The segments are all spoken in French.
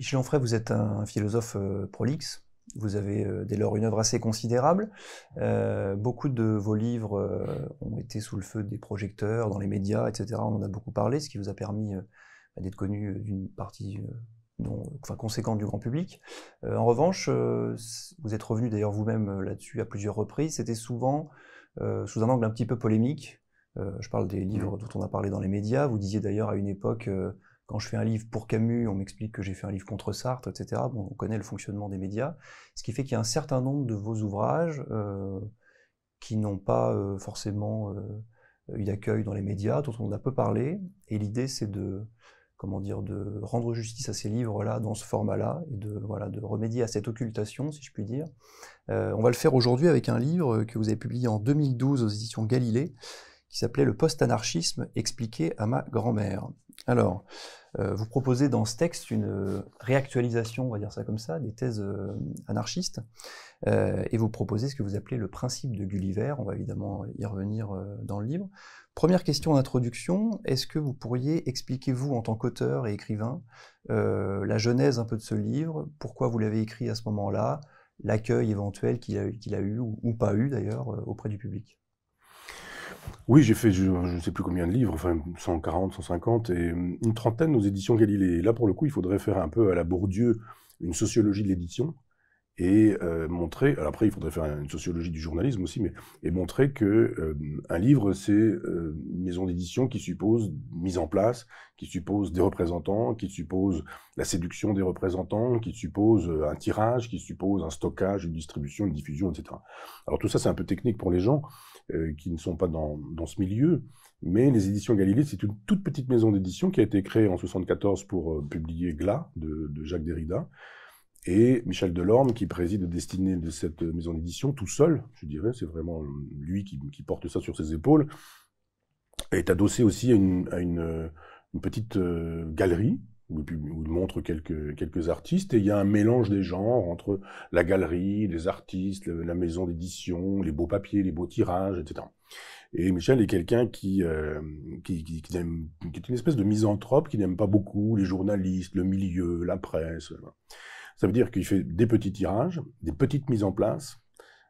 Michel Onfray, vous êtes un philosophe euh, prolixe. Vous avez euh, dès lors une œuvre assez considérable. Euh, beaucoup de vos livres ont été sous le feu des projecteurs, dans les médias, etc. On en a beaucoup parlé, ce qui vous a permis bah, d'être connu d'une partie conséquente du grand public. en revanche, vous êtes revenu d'ailleurs vous-même là-dessus à plusieurs reprises. C'était souvent sous un angle un petit peu polémique. je parle des livres mmh. dont on a parlé dans les médias. Vous disiez d'ailleurs à une époque quand je fais un livre pour Camus, on m'explique que j'ai fait un livre contre Sartre, etc. Bon, on connaît le fonctionnement des médias. Ce qui fait qu'il y a un certain nombre de vos ouvrages euh, qui n'ont pas euh, forcément euh, eu d'accueil dans les médias, dont on a peu parlé. Et l'idée, c'est de comment dire, de rendre justice à ces livres-là dans ce format-là et de, voilà, de remédier à cette occultation, si je puis dire. on va le faire aujourd'hui avec un livre que vous avez publié en 2012 aux éditions Galilée, qui s'appelait Le post-anarchisme expliqué à ma grand-mère. Alors, euh, vous proposez dans ce texte une euh, réactualisation, on va dire ça comme ça, des thèses euh, anarchistes, et vous proposez ce que vous appelez le principe de Gulliver. On va évidemment y revenir dans le livre. Première question d'introduction, est-ce que vous pourriez expliquer, vous, en tant qu'auteur et écrivain, la genèse un peu de ce livre, pourquoi vous l'avez écrit à ce moment-là, l'accueil éventuel qu'il a, a, eu, ou pas eu d'ailleurs, auprès du public oui, j'ai fait je ne sais plus combien de livres, enfin 140, 150 et euh, une trentaine aux éditions Galilée. là, pour le coup, il faudrait faire un peu à la Bourdieu une sociologie de l'édition et euh, montrer. Alors après, il faudrait faire une sociologie du journalisme aussi, mais et montrer que euh, un livre, c'est euh, une maison d'édition qui suppose mise en place, qui suppose des représentants, qui suppose la séduction des représentants, qui suppose un tirage, qui suppose un stockage, une distribution, une diffusion, etc. Alors tout ça, c'est un peu technique pour les gens qui ne sont pas dans, dans ce milieu, mais les éditions Galilée, c'est une toute petite maison d'édition qui a été créée en 74 pour publier Glas de, de Jacques Derrida et Michel Delorme qui préside destinée de cette maison d'édition tout seul, je dirais, c'est vraiment lui qui, porte ça sur ses épaules, est adossé aussi à une, petite euh, galerie où, il montre quelques, quelques artistes, et il y a un mélange des genres entre la galerie, les artistes, la maison d'édition, les beaux papiers, les beaux tirages, etc. Et Michel est quelqu'un euh, qui, qui, aime, qui, est une espèce de misanthrope, qui n'aime pas beaucoup les journalistes, le milieu, la presse. Ça veut dire qu'il fait des petits tirages, des petites mises en place,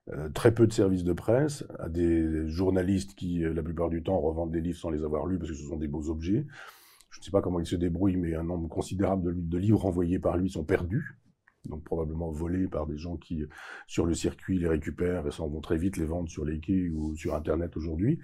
euh, très peu de services de presse, à des journalistes qui, euh, la plupart du temps, revendent des livres sans les avoir lus parce que ce sont des beaux objets. Je ne sais pas comment il se débrouille, mais un nombre considérable de, de livres envoyés par lui sont perdus, donc probablement volés par des gens qui, euh, sur le circuit, les récupèrent et s'en vont très vite les vendre sur les quais ou sur Internet aujourd'hui.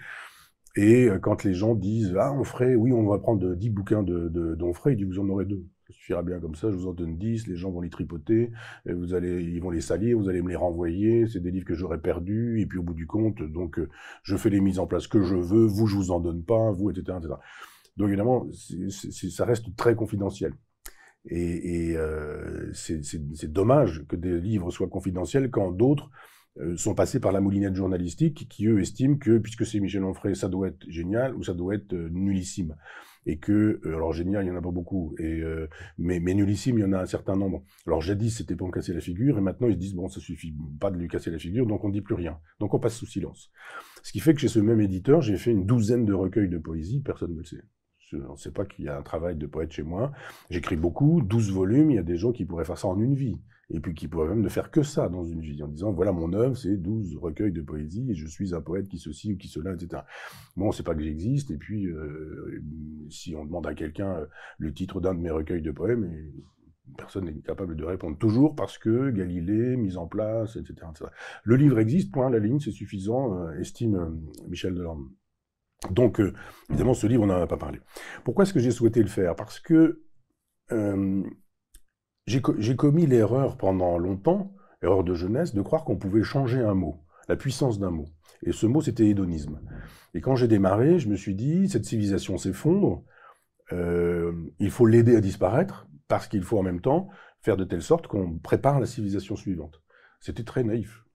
Et quand les gens disent Ah, on ferait, oui, on va prendre 10 bouquins de, de, d'Onfray, il dit « Vous en aurez deux ça suffira bien comme ça, je vous en donne 10, les gens vont les tripoter, et vous allez, ils vont les salir, vous allez me les renvoyer, c'est des livres que j'aurais perdus, et puis au bout du compte, donc euh, je fais les mises en place que je veux, vous, je vous en donne pas, vous, etc. Donc évidemment, ça reste très confidentiel. Et, euh, c'est dommage que des livres soient confidentiels quand d'autres euh, sont passés par la moulinette journalistique qui, eux, estiment que, puisque c'est Michel Onfray, ça doit être génial ou ça doit être nullissime et que euh, alors génial, il y en a pas beaucoup, et euh, mais, mais nullissime, il y en a un certain nombre. Alors jadis, c'était pour me casser la figure, et maintenant ils se disent bon, ça suffit pas de lui casser la figure, donc on dit plus rien, donc on passe sous silence. Ce qui fait que chez ce même éditeur, j'ai fait une douzaine de recueils de poésie, personne ne le sait. On ne sait pas qu'il y a un travail de poète chez moi. J'écris beaucoup, douze volumes, il y a des gens qui pourraient faire ça en une vie et puis qui pourrait même ne faire que ça dans une vie, en disant voilà mon œuvre, c'est 12 recueils de poésie, et je suis un poète qui ceci ou qui cela, etc. Bon, sait pas que j'existe, et puis euh, si on demande à quelqu'un euh, le titre d'un de mes recueils de poèmes, personne n'est capable de répondre. Toujours parce que Galilée, mise en place, etc. Le livre existe, point, la ligne, c'est suffisant, euh, estime Michel Delorme. Donc, évidemment, ce livre, on n'en a pas parlé. Pourquoi est-ce que j'ai souhaité le faire Parce que j'ai commis l'erreur pendant longtemps, erreur de jeunesse, de croire qu'on pouvait changer un mot, la puissance d'un mot. Et ce mot, c'était hédonisme. Et quand j'ai démarré, je me suis dit, cette civilisation s'effondre, euh, il faut l'aider à disparaître, parce qu'il faut en même temps faire de telle sorte qu'on prépare la civilisation suivante. C'était très naïf.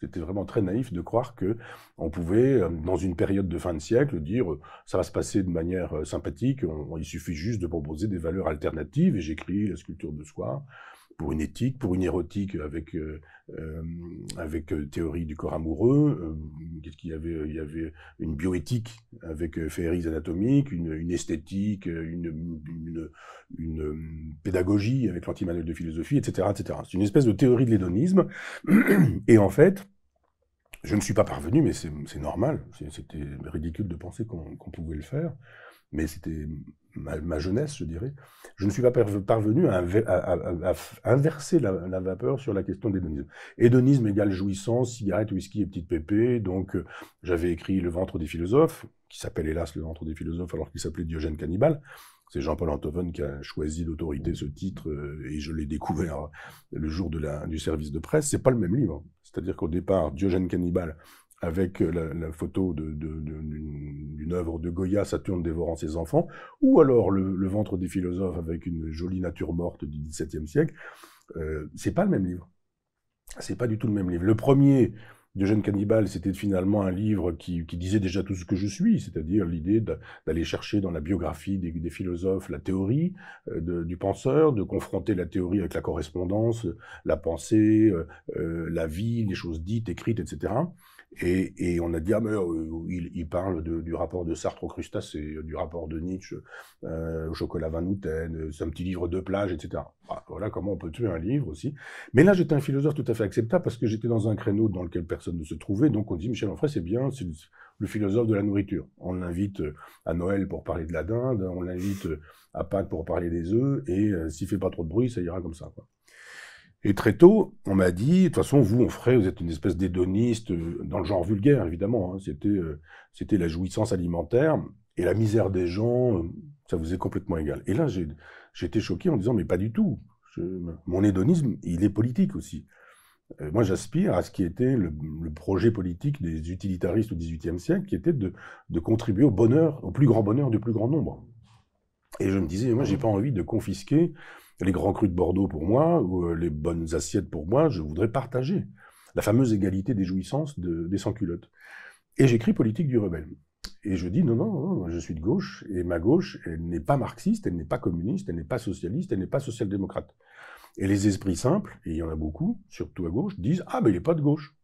C'était vraiment très naïf de croire que on pouvait, euh, dans une période de fin de siècle, dire euh, ça va se passer de manière euh, sympathique. il suffit juste de proposer des valeurs alternatives. Et j'écris la sculpture de soi pour une éthique, pour une érotique avec, euh, euh, avec euh, théorie du corps amoureux. Qu'est-ce qu'il y avait Il y avait une bioéthique avec féeries anatomiques, une, esthétique, une, une, pédagogie avec l'antimanuel de philosophie, etc. C'est une espèce de théorie de l'hédonisme. Et en fait, je ne suis pas parvenu, mais c'est normal. C'était ridicule de penser qu'on pouvait le faire mais c'était ma, jeunesse, je dirais, je ne suis pas parvenu à, inverser la, vapeur sur la question d'hédonisme. Hédonisme égale jouissance, cigarette, whisky et petite pépée. Donc, euh, j'avais écrit Le ventre des philosophes, qui s'appelle hélas Le ventre des philosophes, alors qu'il s'appelait Diogène Cannibale. C'est Jean-Paul Antoven qui a choisi d'autorité ce titre euh, et je l'ai découvert euh, le jour du service de presse. C'est pas le même livre. C'est-à-dire qu'au départ, Diogène Cannibale, avec euh, la, photo d'une œuvre de Goya, Saturne dévorant ses enfants, ou alors le, ventre des philosophes avec une jolie nature morte du XVIIe siècle, euh, c'est pas le même livre. C'est pas du tout le même livre. Le premier, de Jeune Cannibale, c'était finalement un livre qui, disait déjà tout ce que je suis, c'est-à-dire l'idée d'aller chercher dans la biographie des, philosophes la théorie euh, du penseur, de confronter la théorie avec la correspondance, la pensée, euh, la vie, les choses dites, écrites, etc. Et, et, on a dit, ah mais euh, il, il, parle de, du rapport de Sartre aux et euh, du rapport de Nietzsche euh, au chocolat Van Houten, euh, c'est un petit livre de plage, etc. Ah, voilà comment on peut tuer un livre aussi. Mais là, j'étais un philosophe tout à fait acceptable parce que j'étais dans un créneau dans lequel personne ne se trouvait. Donc on dit, Michel Enfray, c'est bien, c'est le philosophe de la nourriture. On l'invite à Noël pour parler de la dinde, on l'invite à Pâques pour parler des œufs, et s'il fait pas trop de bruit, ça ira comme ça. Quoi. Et très tôt, on m'a dit, de toute façon, vous, on ferait, vous êtes une espèce d'hédoniste, euh, dans le genre vulgaire, évidemment. Hein. C'était, euh, c'était la jouissance alimentaire et la misère des gens, euh, ça vous est complètement égal. Et là, j'ai, j'étais choqué en disant, mais pas du tout. mon hédonisme, il est politique aussi. moi, j'aspire à ce qui était le, projet politique des utilitaristes au XVIIIe siècle, qui était de, de contribuer au bonheur, au plus grand bonheur du plus grand nombre. Et je me disais, moi, j'ai pas envie de confisquer les grands crus de Bordeaux pour moi, ou euh, les bonnes assiettes pour moi, je voudrais partager la fameuse égalité des jouissances des sans-culottes. Et j'écris Politique du rebelle. Et je dis non, non, je suis de gauche, et ma gauche, elle n'est pas marxiste, elle n'est pas communiste, elle n'est pas socialiste, elle n'est pas social-démocrate. Et les esprits simples, et il y en a beaucoup, surtout à gauche, disent Ah, mais ben, il n'est pas de gauche.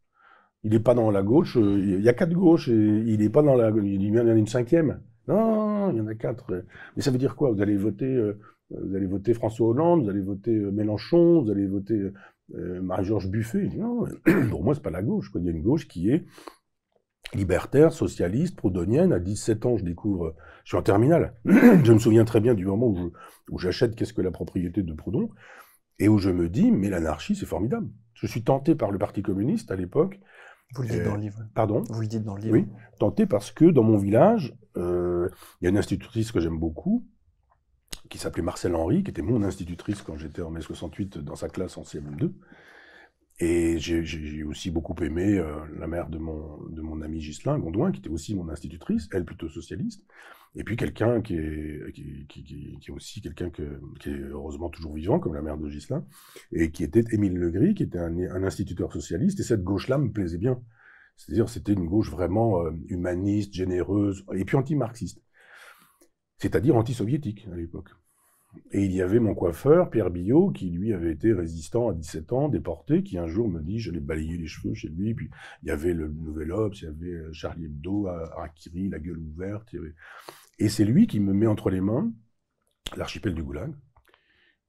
Il n'est pas dans la gauche, euh, il y a quatre gauches, et il n'est pas dans la. Il y en a une cinquième. Non, il y en a quatre. Mais ça veut dire quoi Vous allez voter euh, euh, vous allez voter François Hollande, vous allez voter euh, Mélenchon, vous allez voter euh, Marie-Georges Buffet. pour moi, c'est pas la gauche. Il y a une gauche qui est libertaire, socialiste, proudhonienne. À 17 ans, je découvre, je suis en terminale. je me souviens très bien du moment où, j'achète Qu'est-ce que la propriété de Proudhon et où je me dis, mais l'anarchie, c'est formidable. Je suis tenté par le Parti communiste à l'époque. Vous le dites dans le livre. Pardon Vous le dites dans le livre. Oui, tenté parce que dans mon village, il y a une institutrice que j'aime beaucoup, qui s'appelait Marcel Henry, qui était mon institutrice quand j'étais en mai 68 dans sa classe en CM2. Et j'ai, aussi beaucoup aimé euh, la mère de mon, de mon ami Ghislain Gondouin, qui était aussi mon institutrice, elle plutôt socialiste. Et puis quelqu'un qui est, qui, est aussi quelqu'un que, qui est heureusement toujours vivant, comme la mère de Ghislain, et qui était Émile Legris, qui était un, instituteur socialiste. Et cette gauche-là me plaisait bien. C'est-à-dire, c'était une gauche vraiment euh, humaniste, généreuse, et puis anti-marxiste c'est-à-dire anti-soviétique à l'époque. Et il y avait mon coiffeur, Pierre Billot, qui lui avait été résistant à 17 ans, déporté, qui un jour me dit, je j'allais balayer les cheveux chez lui, puis il y avait le Nouvel Obs, il y avait euh, Charlie Hebdo, à euh, Akiri, la gueule ouverte. Et c'est lui qui me met entre les mains l'archipel du Goulag,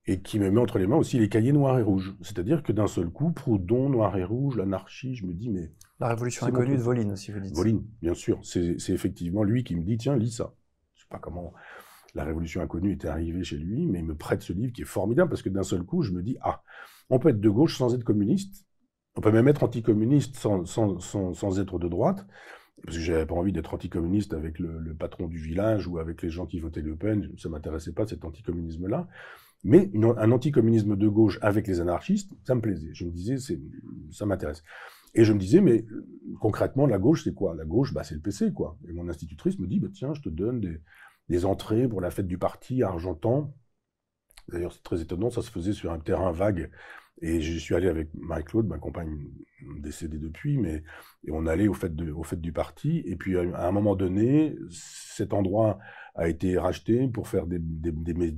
et qui me met entre les mains aussi les cahiers noirs et rouges. C'est-à-dire que d'un seul coup, Proudhon, noir et rouge, l'anarchie, je me dis, mais... La révolution inconnue de Voline aussi, vous dites. Voline, bien sûr. C'est effectivement lui qui me dit, tiens, lis ça sais pas comment la révolution inconnue était arrivée chez lui, mais il me prête ce livre qui est formidable parce que d'un seul coup, je me dis ah, on peut être de gauche sans être communiste, on peut même être anticommuniste sans, sans, être de droite. Parce que n'avais pas envie d'être anticommuniste avec le, patron du village ou avec les gens qui votaient Le Pen, ça m'intéressait pas cet anticommunisme-là. Mais un anticommunisme de gauche avec les anarchistes, ça me plaisait. Je me disais, ça m'intéresse. Et je me disais, mais concrètement, la gauche, c'est quoi La gauche, bah, c'est le PC, quoi. Et mon institutrice me dit, bah, tiens, je te donne des, entrées pour la fête du parti à Argentan. D'ailleurs, c'est très étonnant, ça se faisait sur un terrain vague. Et je suis allé avec Marie-Claude, ma compagne décédée depuis, mais et on allait au fait, de, au du parti. Et puis, à un moment donné, cet endroit a été racheté pour faire des, des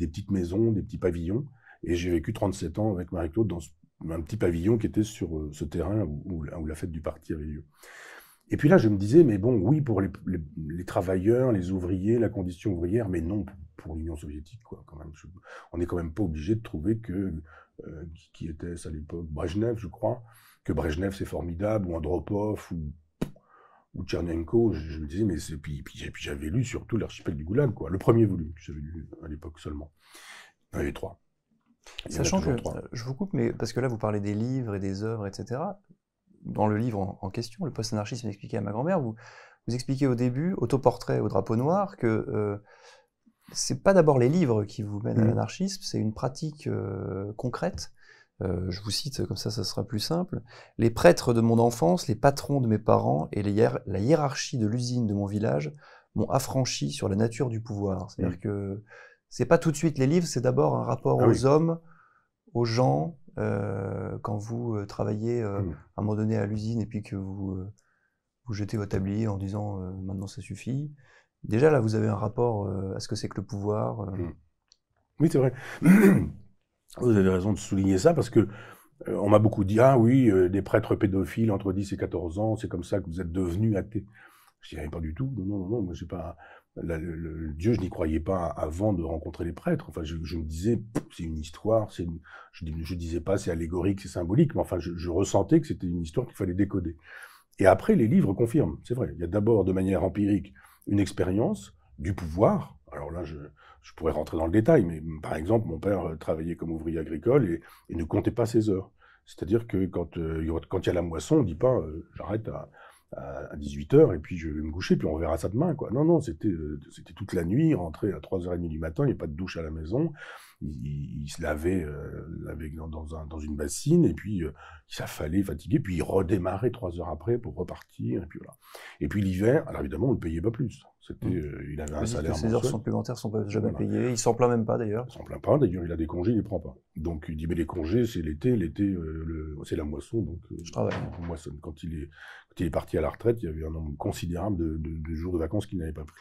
petites maisons, des petits pavillons. Et j'ai vécu 37 ans avec Marie-Claude dans ce bah, un petit pavillon qui était sur euh, ce terrain où, où, la fête du parti avait lieu. Et puis là, je me disais, mais bon, oui, pour les, travailleurs, les ouvriers, la condition ouvrière, mais non pour, l'Union soviétique, quoi, quand même. on n'est quand même pas obligé de trouver que, euh, qui, était-ce à l'époque Brejnev, je crois, que Brejnev, c'est formidable, ou Andropov, ou, ou Tchernenko. Je, me disais, mais c'est. Puis, puis, j'avais lu surtout l'archipel du Goulag, quoi, le premier volume que j'avais lu à l'époque seulement. Il y en avait trois. Sachant que, euh, je vous coupe, mais parce que là, vous parlez des livres et des œuvres, etc. Dans le livre en, question, Le post-anarchisme expliqué à ma grand-mère, vous, vous expliquez au début, autoportrait au drapeau noir, que euh, c'est pas d'abord les livres qui vous mènent à mmh. l'anarchisme, c'est une pratique euh, concrète. je vous cite, comme ça, ça sera plus simple. Les prêtres de mon enfance, les patrons de mes parents et la hiérarchie de l'usine de mon village m'ont affranchi sur la nature du pouvoir. C'est-à-dire mmh. que c'est pas tout de suite les livres, c'est d'abord un rapport ah aux hommes, aux gens. Euh, quand vous euh, travaillez euh, hmm. à un moment donné à l'usine et puis que vous, vous jetez votre tablier en disant maintenant ça suffit. Déjà là, vous avez un rapport à ce que c'est que le pouvoir. Hmm. Oui, c'est vrai. vous avez raison de souligner ça parce que on m'a beaucoup dit, ah oui, des prêtres pédophiles entre 10 et 14 ans, c'est comme ça que vous êtes devenu athées ». Je dirais ah, pas du tout, non, non, non, moi j'ai pas, le, Dieu, je n'y croyais pas avant de rencontrer les prêtres. Enfin, je, me disais, c'est une histoire. C'est Je ne disais pas, c'est allégorique, c'est symbolique, mais enfin, je, ressentais que c'était une histoire qu'il fallait décoder. Et après, les livres confirment, c'est vrai. Il y a d'abord, de manière empirique, une expérience du pouvoir. Alors là, je, pourrais rentrer dans le détail, mais par exemple, mon père euh, travaillait comme ouvrier agricole et, ne comptait pas ses heures. C'est-à-dire que quand, euh, il y a la moisson, on ne dit pas euh, j'arrête à, à 18h et puis je vais me coucher, puis on verra ça demain. Quoi. Non, non, c'était, euh, c'était toute la nuit, rentrer à 3h30 du matin, il n'y a pas de douche à la maison. Il, se lavait, lavait euh, dans, une bassine et puis ça euh, il s'affalait, fatigué, puis il redémarrait 3 heures après pour repartir. Et puis, voilà. et puis l'hiver, alors évidemment, on ne payait pas plus. C'était, mmh. euh, il avait un salaire. Ses heures supplémentaires sont jamais payées. Il s'en plaint même pas d'ailleurs. Il s'en plaint pas. D'ailleurs, il a des congés, il les prend pas. Donc il dit mais les congés, c'est l'été, l'été, euh, c'est la moisson, donc euh, je travaille. Quand il est, parti à la retraite, il y avait un nombre considérable de, jours de vacances qu'il n'avait pas pris.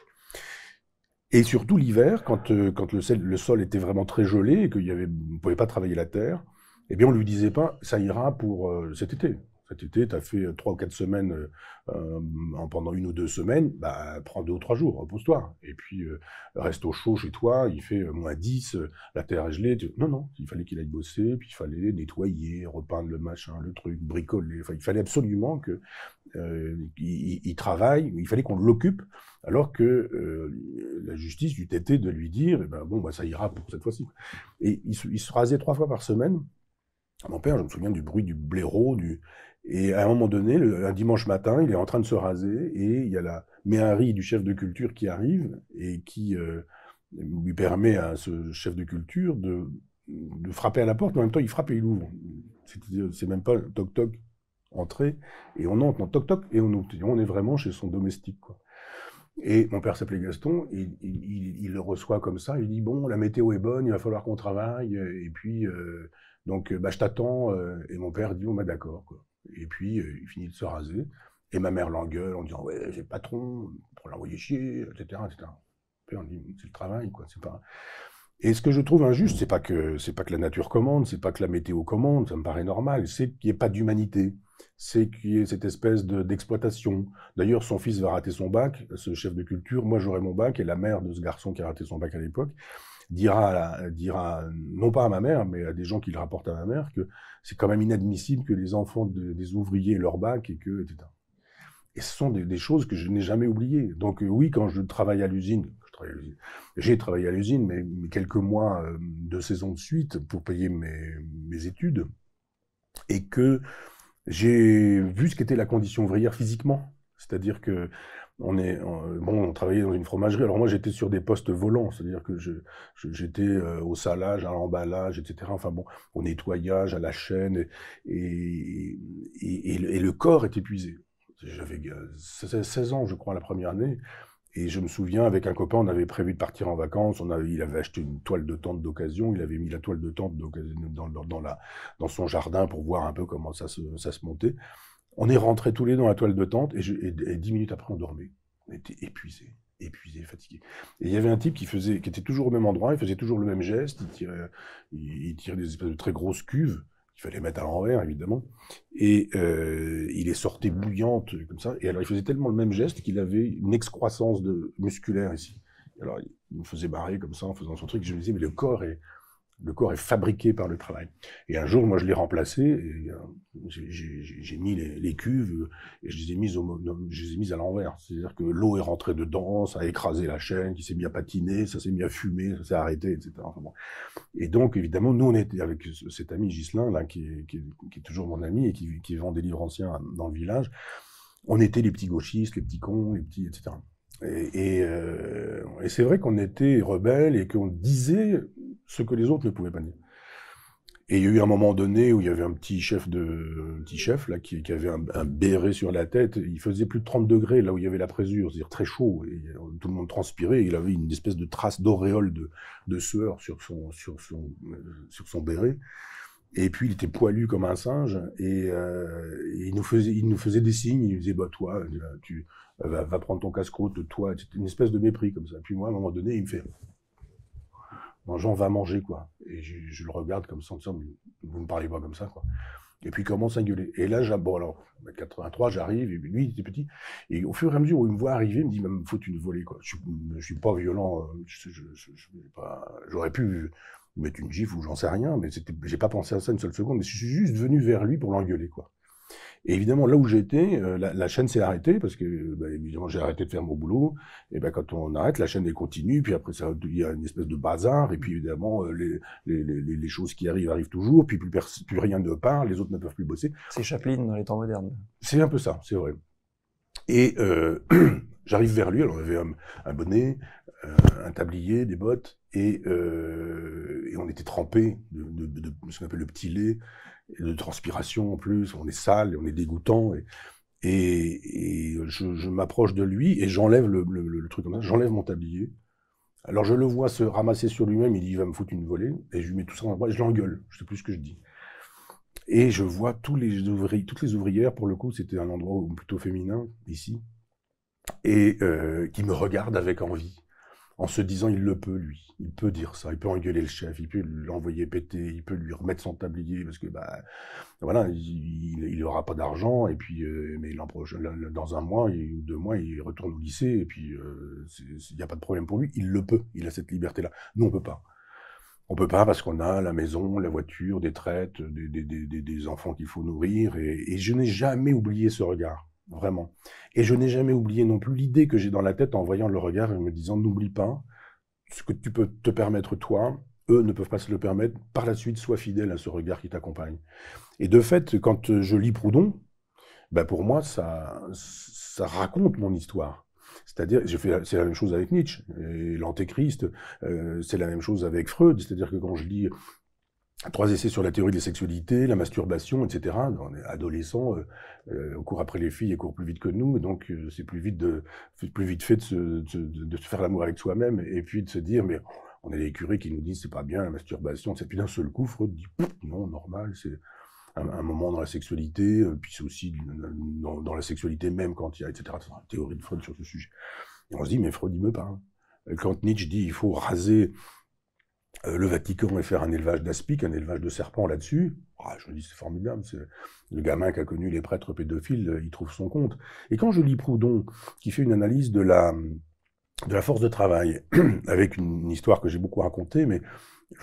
Et surtout l'hiver, quand, le, sol était vraiment très gelé et qu'on y avait, pouvait pas travailler la terre, eh bien on lui disait pas ça ira pour cet été cet été, tu as fait euh, trois ou quatre semaines euh, euh, pendant une ou deux semaines, bah, prends deux ou trois jours, repose-toi. Et puis, reste au chaud chez toi, il fait moins 10, la terre est gelée. Non, non, il fallait qu'il aille bosser, puis il fallait nettoyer, repeindre le machin, le truc, bricoler. il fallait absolument que travaille, il fallait qu'on l'occupe, alors que la justice du été de lui dire, eh ben, bon, bah, ça ira pour cette fois-ci. Et il se rasait trois fois par semaine mon père, je me souviens du bruit du blaireau, du... et à un moment donné, le, un dimanche matin, il est en train de se raser, et il y a la méhari du chef de culture qui arrive, et qui euh, lui permet à ce chef de culture de, frapper à la porte, en même temps, il frappe et il ouvre. C'est même pas toc-toc, entrée, et on entre toc-toc, et on, on est vraiment chez son domestique, Et mon père s'appelait Gaston, et il, le reçoit comme ça, il dit, bon, la météo est bonne, il va falloir qu'on travaille, et puis... Euh, donc, euh, bah, je t'attends. Euh, et mon père dit, on m'a bah, d'accord. Et puis, euh, il finit de se raser. Et ma mère l'engueule en disant, ouais, j'ai le patron, pour l'envoyer chier, etc., etc. Puis on dit, c'est le travail, quoi. C'est pas... Et ce que je trouve injuste, c'est pas que c'est pas que la nature commande, c'est pas que la météo commande, ça me paraît normal. C'est qu'il n'y ait pas d'humanité, c'est qu'il y ait cette espèce d'exploitation. D'ailleurs, son fils va rater son bac, ce chef de culture. Moi, j'aurai mon bac et la mère de ce garçon qui a raté son bac à l'époque dira, dira, non pas à ma mère, mais à des gens qui le rapportent à ma mère, que c'est quand même inadmissible que les enfants des ouvriers leur bac et que, Et ce sont des, choses que je n'ai jamais oubliées. Donc euh, oui, quand je travaille à l'usine, j'ai travaillé à l'usine, mais, quelques mois euh, de saison de suite pour payer mes, mes études, et que j'ai vu ce qu'était la condition ouvrière physiquement. C'est-à-dire que on bon, on travaillait dans une fromagerie. Alors moi, j'étais sur des postes volants, c'est-à-dire que j'étais euh, au salage, à l'emballage, etc. Enfin bon, au nettoyage, à la chaîne, et, le, corps est épuisé. J'avais 16 euh, ans, je crois, la première année. Et je me souviens, avec un copain, on avait prévu de partir en vacances. il avait acheté une toile de tente d'occasion. Il avait mis la toile de tente dans, son jardin pour voir un peu comment ça se montait. On est rentré tous les deux dans la toile de tente et, dix minutes après, on dormait. On était épuisés, épuisés, fatigués. Et il y avait un type qui faisait, qui était toujours au même endroit, il faisait toujours le même geste, il tirait, des espèces de très grosses cuves qu'il fallait mettre à l'envers, évidemment. Et euh, il est sortait bouillante, comme ça. Et alors, il faisait tellement le même geste qu'il avait une excroissance de, musculaire ici. Alors, il me faisait barrer comme ça en faisant son truc. Je me disais, mais le corps est, le corps est fabriqué par le travail. Et un jour, moi, je l'ai remplacé. Euh, j'ai mis les, cuves et je les ai mises, à l'envers. C'est-à-dire que l'eau est rentrée dedans, ça a écrasé la chaîne, qui s'est bien patiner, ça s'est bien fumer, ça s'est arrêté, etc. Et donc, évidemment, nous, on était avec cet ami Gislin, là, qui est, toujours mon ami et qui, qui vend des livres anciens dans le village. On était les petits gauchistes, les petits cons, les petits, etc. Euh, et, c'est vrai qu'on était rebelles et qu'on disait ce que les autres ne pouvaient pas dire. Et il y a eu un moment donné où il y avait un petit chef de, petit chef là qui, avait un, béret sur la tête. Il faisait plus de 30 degrés là où il y avait la présure, c'est-à-dire très chaud. Et euh, tout le monde transpirait. il avait une espèce de trace d'auréole de, sueur sur son, sur son, euh, sur son béret. Et puis il était poilu comme un singe et, il nous faisait, il nous faisait des signes. Il disait « bah toi, tu, va, prendre ton casse-croûte, toi, une espèce de mépris comme ça. Puis moi, à un moment donné, il me fait, Jean va manger, quoi. Et je, le regarde comme ça, en vous ne me parlez pas comme ça, quoi. Et puis il commence à gueuler. Et là, bon, alors, 83, j'arrive, et lui, il était petit. Et au fur et à mesure où il me voit arriver, il me dit, me faut une volée, quoi. Je, ne suis pas violent, euh, je, j'aurais pu mettre une gifle ou j'en sais rien, mais c'était, j'ai pas pensé à ça une seule seconde, mais je suis juste venu vers lui pour l'engueuler, quoi. Et évidemment, là où j'étais, euh, la, la, chaîne s'est arrêtée parce que, bah, évidemment, j'ai arrêté de faire mon boulot. Et ben, quand on arrête, la chaîne est continue. Puis après, ça, il y a une espèce de bazar. Et puis, évidemment, euh, les, choses qui arrivent arrivent toujours. Puis, plus, plus rien ne part. Les autres ne peuvent plus bosser. C'est Chaplin dans les temps modernes. C'est un peu ça, c'est vrai. Et euh, j'arrive vers lui. Alors, on avait un, bonnet, un tablier, des bottes. Et, on était trempé de, de ce qu'on appelle le petit lait de transpiration en plus, on est sale, on est dégoûtant. Et, et, je, m'approche de lui et j'enlève le, le, truc comme ça, j'enlève mon tablier. Alors je le vois se ramasser sur lui-même, il dit il va me foutre une volée, et je lui mets tout ça dans le bras, et je l'engueule, je sais plus ce que je dis. Et je vois tous les ouvriers, toutes les ouvrières, pour le coup c'était un endroit plutôt féminin, ici, et euh, qui me regardent avec envie en se disant il le peut lui, il peut dire ça, il peut engueuler le chef, il peut l'envoyer péter, il peut lui remettre son tablier parce que bah voilà, il n'aura pas d'argent et puis euh, mais dans un mois ou deux mois, il retourne au lycée et puis euh, il n'y a pas de problème pour lui, il le peut, il a cette liberté là. Nous on peut pas. On peut pas parce qu'on a la maison, la voiture, des traites, des, enfants qu'il faut nourrir et je n'ai jamais oublié ce regard vraiment. Et je n'ai jamais oublié non plus l'idée que j'ai dans la tête en voyant le regard et me disant n'oublie pas ce que tu peux te permettre toi, eux ne peuvent pas se le permettre. Par la suite, sois fidèle à ce regard qui t'accompagne. Et de fait, quand euh, je lis Proudhon, ben pour moi, ça, ça raconte mon histoire. C'est-à-dire, c'est la même chose avec Nietzsche et l'Antéchrist, euh, c'est la même chose avec Freud. C'est-à-dire que quand je lis trois essais sur la théorie de la sexualité, la masturbation, etc. On est adolescent, euh, euh, on court après les filles, et court plus vite que nous, donc euh, c'est plus vite de, plus vite fait de se, de, de se faire l'amour avec soi-même et puis de se dire mais on a les curés qui nous disent c'est pas bien la masturbation, c'est puis d'un seul coup Freud dit non normal c'est un, moment dans la sexualité, euh, puis c'est aussi dans, la sexualité même quand il y a etc. théorie de Freud sur ce sujet. Et on se dit mais Freud il me parle. Hein. Quand Nietzsche dit il faut raser euh, le Vatican va faire un élevage d'aspic, un élevage de serpents là-dessus. Ah, je me dis, c'est formidable. le gamin qui a connu les prêtres pédophiles, euh, il trouve son compte. Et quand je lis Proudhon, qui fait une analyse de la, force de travail, avec une histoire que j'ai beaucoup racontée, mais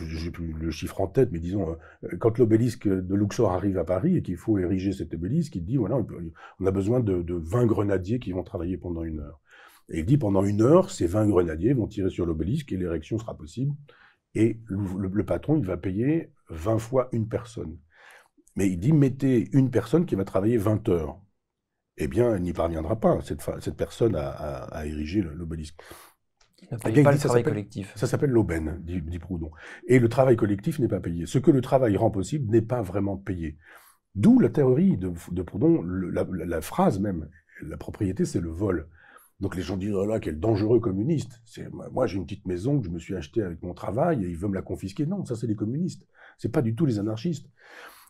j'ai plus le chiffre en tête, mais disons, euh, quand l'obélisque de Luxor arrive à Paris et qu'il faut ériger cet obélisque, il dit, voilà, on a besoin de, de 20 grenadiers qui vont travailler pendant une heure. Et il dit, pendant une heure, ces 20 grenadiers vont tirer sur l'obélisque et l'érection sera possible. Et le, patron, il va payer 20 fois une personne. Mais il dit, mettez une personne qui va travailler 20 heures. Eh bien, elle n'y parviendra pas, cette, cette personne, à, à, ériger l'obélisque. Il eh pas le travail collectif. Ça s'appelle l'aubaine, dit, Proudhon. Et le travail collectif n'est pas payé. Ce que le travail rend possible n'est pas vraiment payé. D'où la théorie de, Proudhon, la, phrase même, la propriété, c'est le vol. Donc les gens disent oh là quel dangereux communiste. C'est moi j'ai une petite maison que je me suis achetée avec mon travail et ils veulent me la confisquer. Non, ça c'est les communistes. C'est pas du tout les anarchistes.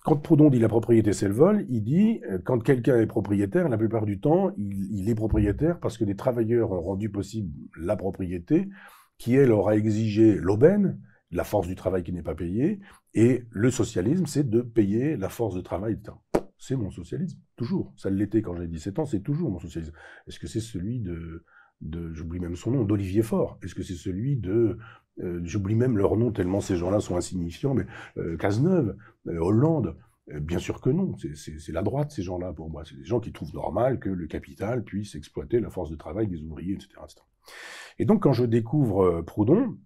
Quand Proudhon dit la propriété c'est le vol, il dit euh, quand quelqu'un est propriétaire, la plupart du temps il, est propriétaire parce que les travailleurs ont rendu possible la propriété qui elle aura exigé l'aubaine, la force du travail qui n'est pas payée et le socialisme c'est de payer la force de travail de temps c'est mon socialisme, toujours. Ça l'était quand j'avais 17 ans, c'est toujours mon socialisme. Est-ce que c'est celui de, j'oublie même son nom, d'Olivier Faure Est-ce que c'est celui de, euh, j'oublie même leur nom tellement ces gens-là sont insignifiants, mais euh, Cazeneuve, euh, Hollande Bien sûr que non, c'est la droite, ces gens-là, pour moi. C'est des gens qui trouvent normal que le capital puisse exploiter la force de travail des ouvriers, etc. etc. Et donc, quand je découvre Proudhon,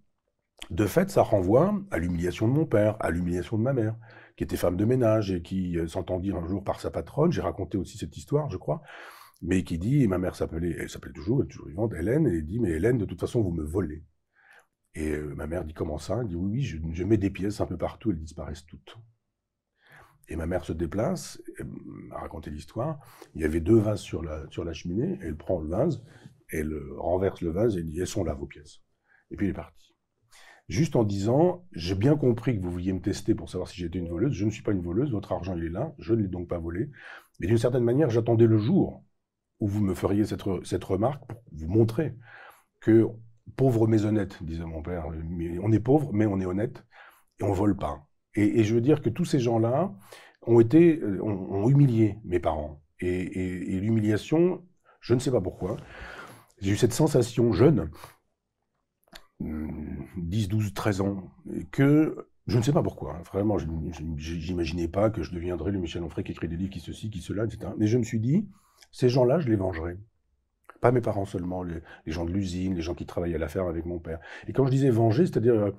de fait, ça renvoie à l'humiliation de mon père, à l'humiliation de ma mère qui était femme de ménage et qui euh, s'entend dire un jour par sa patronne, j'ai raconté aussi cette histoire, je crois, mais qui dit, et ma mère s'appelait, elle s'appelle toujours, elle est toujours vivante, Hélène, et elle dit, mais Hélène, de toute façon, vous me volez. Et euh, ma mère dit, comment ça Elle dit, oui, oui, je, mets des pièces un peu partout, elles disparaissent toutes. Et ma mère se déplace, elle m'a mm, raconté l'histoire, il y avait deux vases sur la, sur la cheminée, elle prend le vase, elle euh, renverse le vase et dit, elles sont là, vos pièces. Et puis elle est partie juste en disant J'ai bien compris que vous vouliez me tester pour savoir si j'étais une voleuse. Je ne suis pas une voleuse, votre argent il est là, je ne l'ai donc pas volé. Mais d'une certaine manière, j'attendais le jour où vous me feriez cette, cette remarque pour vous montrer que pauvre mais honnête, disait mon père, on est pauvre mais on est honnête et on ne vole pas. Et, je veux dire que tous ces gens-là ont été, euh, ont, humilié mes parents. et l'humiliation, je ne sais pas pourquoi, j'ai eu cette sensation jeune 10, 12, 13 ans, que je ne sais pas pourquoi, hein. vraiment, j'imaginais pas que je deviendrais le Michel Onfray qui écrit des livres, qui ceci, qui cela, etc. Mais je me suis dit, ces gens-là, je les vengerai. Pas mes parents seulement, les, gens de l'usine, les gens qui travaillent à la ferme avec mon père. Et quand je disais venger, c'est-à-dire, euh,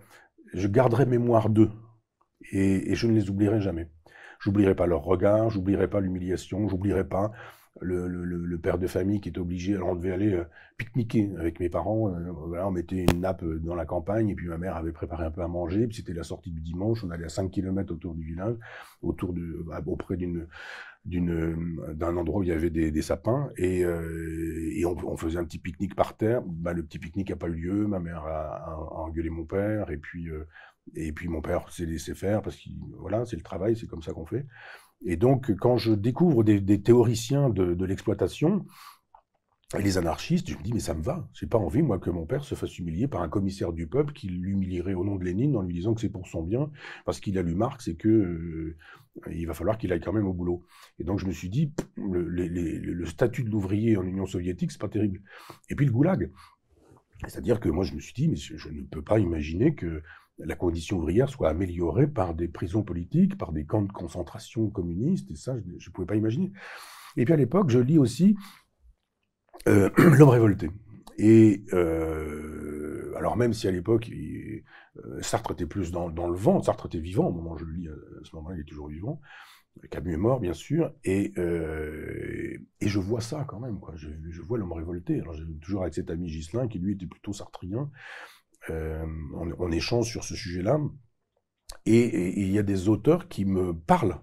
je garderai mémoire d'eux. Et, je ne les oublierai jamais. J'oublierai pas leur regard, j'oublierai pas l'humiliation, j'oublierai pas le, père de famille qui est obligé, alors on devait aller euh, pique-niquer avec mes parents. Euh, on mettait une nappe euh, dans la campagne et puis ma mère avait préparé un peu à manger. Puis c'était la sortie du dimanche, on allait à 5 km autour du village, autour de, bah, auprès d'un endroit où il y avait des, sapins et, on, faisait un petit pique-nique par terre. Bah, le petit pique-nique n'a pas eu lieu, ma mère a, engueulé mon père et puis et puis mon père s'est laissé faire parce que voilà c'est le travail, c'est comme ça qu'on fait. Et donc, quand je découvre des, théoriciens de, l'exploitation, les anarchistes, je me dis, mais ça me va. J'ai pas envie, moi, que mon père se fasse humilier par un commissaire du peuple qui l'humilierait au nom de Lénine en lui disant que c'est pour son bien, parce qu'il a lu Marx et que euh, il va falloir qu'il aille quand même au boulot. Et donc, je me suis dit, le, statut de l'ouvrier en Union soviétique, c'est pas terrible. Et puis, le goulag. C'est-à-dire que moi, je me suis dit, mais je ne peux pas imaginer que la condition ouvrière soit améliorée par des prisons politiques, par des camps de concentration communistes, et ça, je ne pouvais pas imaginer. Et puis à l'époque, je lis aussi euh, L'homme révolté. Et euh, alors même si à l'époque, euh, Sartre était plus dans, le vent, Sartre était vivant au moment où je le lis, à ce moment-là, il est toujours vivant. Camus est mort, bien sûr, et, je vois ça quand même. Quoi. Je, vois l'homme révolté. Alors, j'ai toujours avec cet ami Gislin, qui lui était plutôt sartrien, on, euh, échange sur ce sujet-là. Et il y a des auteurs qui me parlent.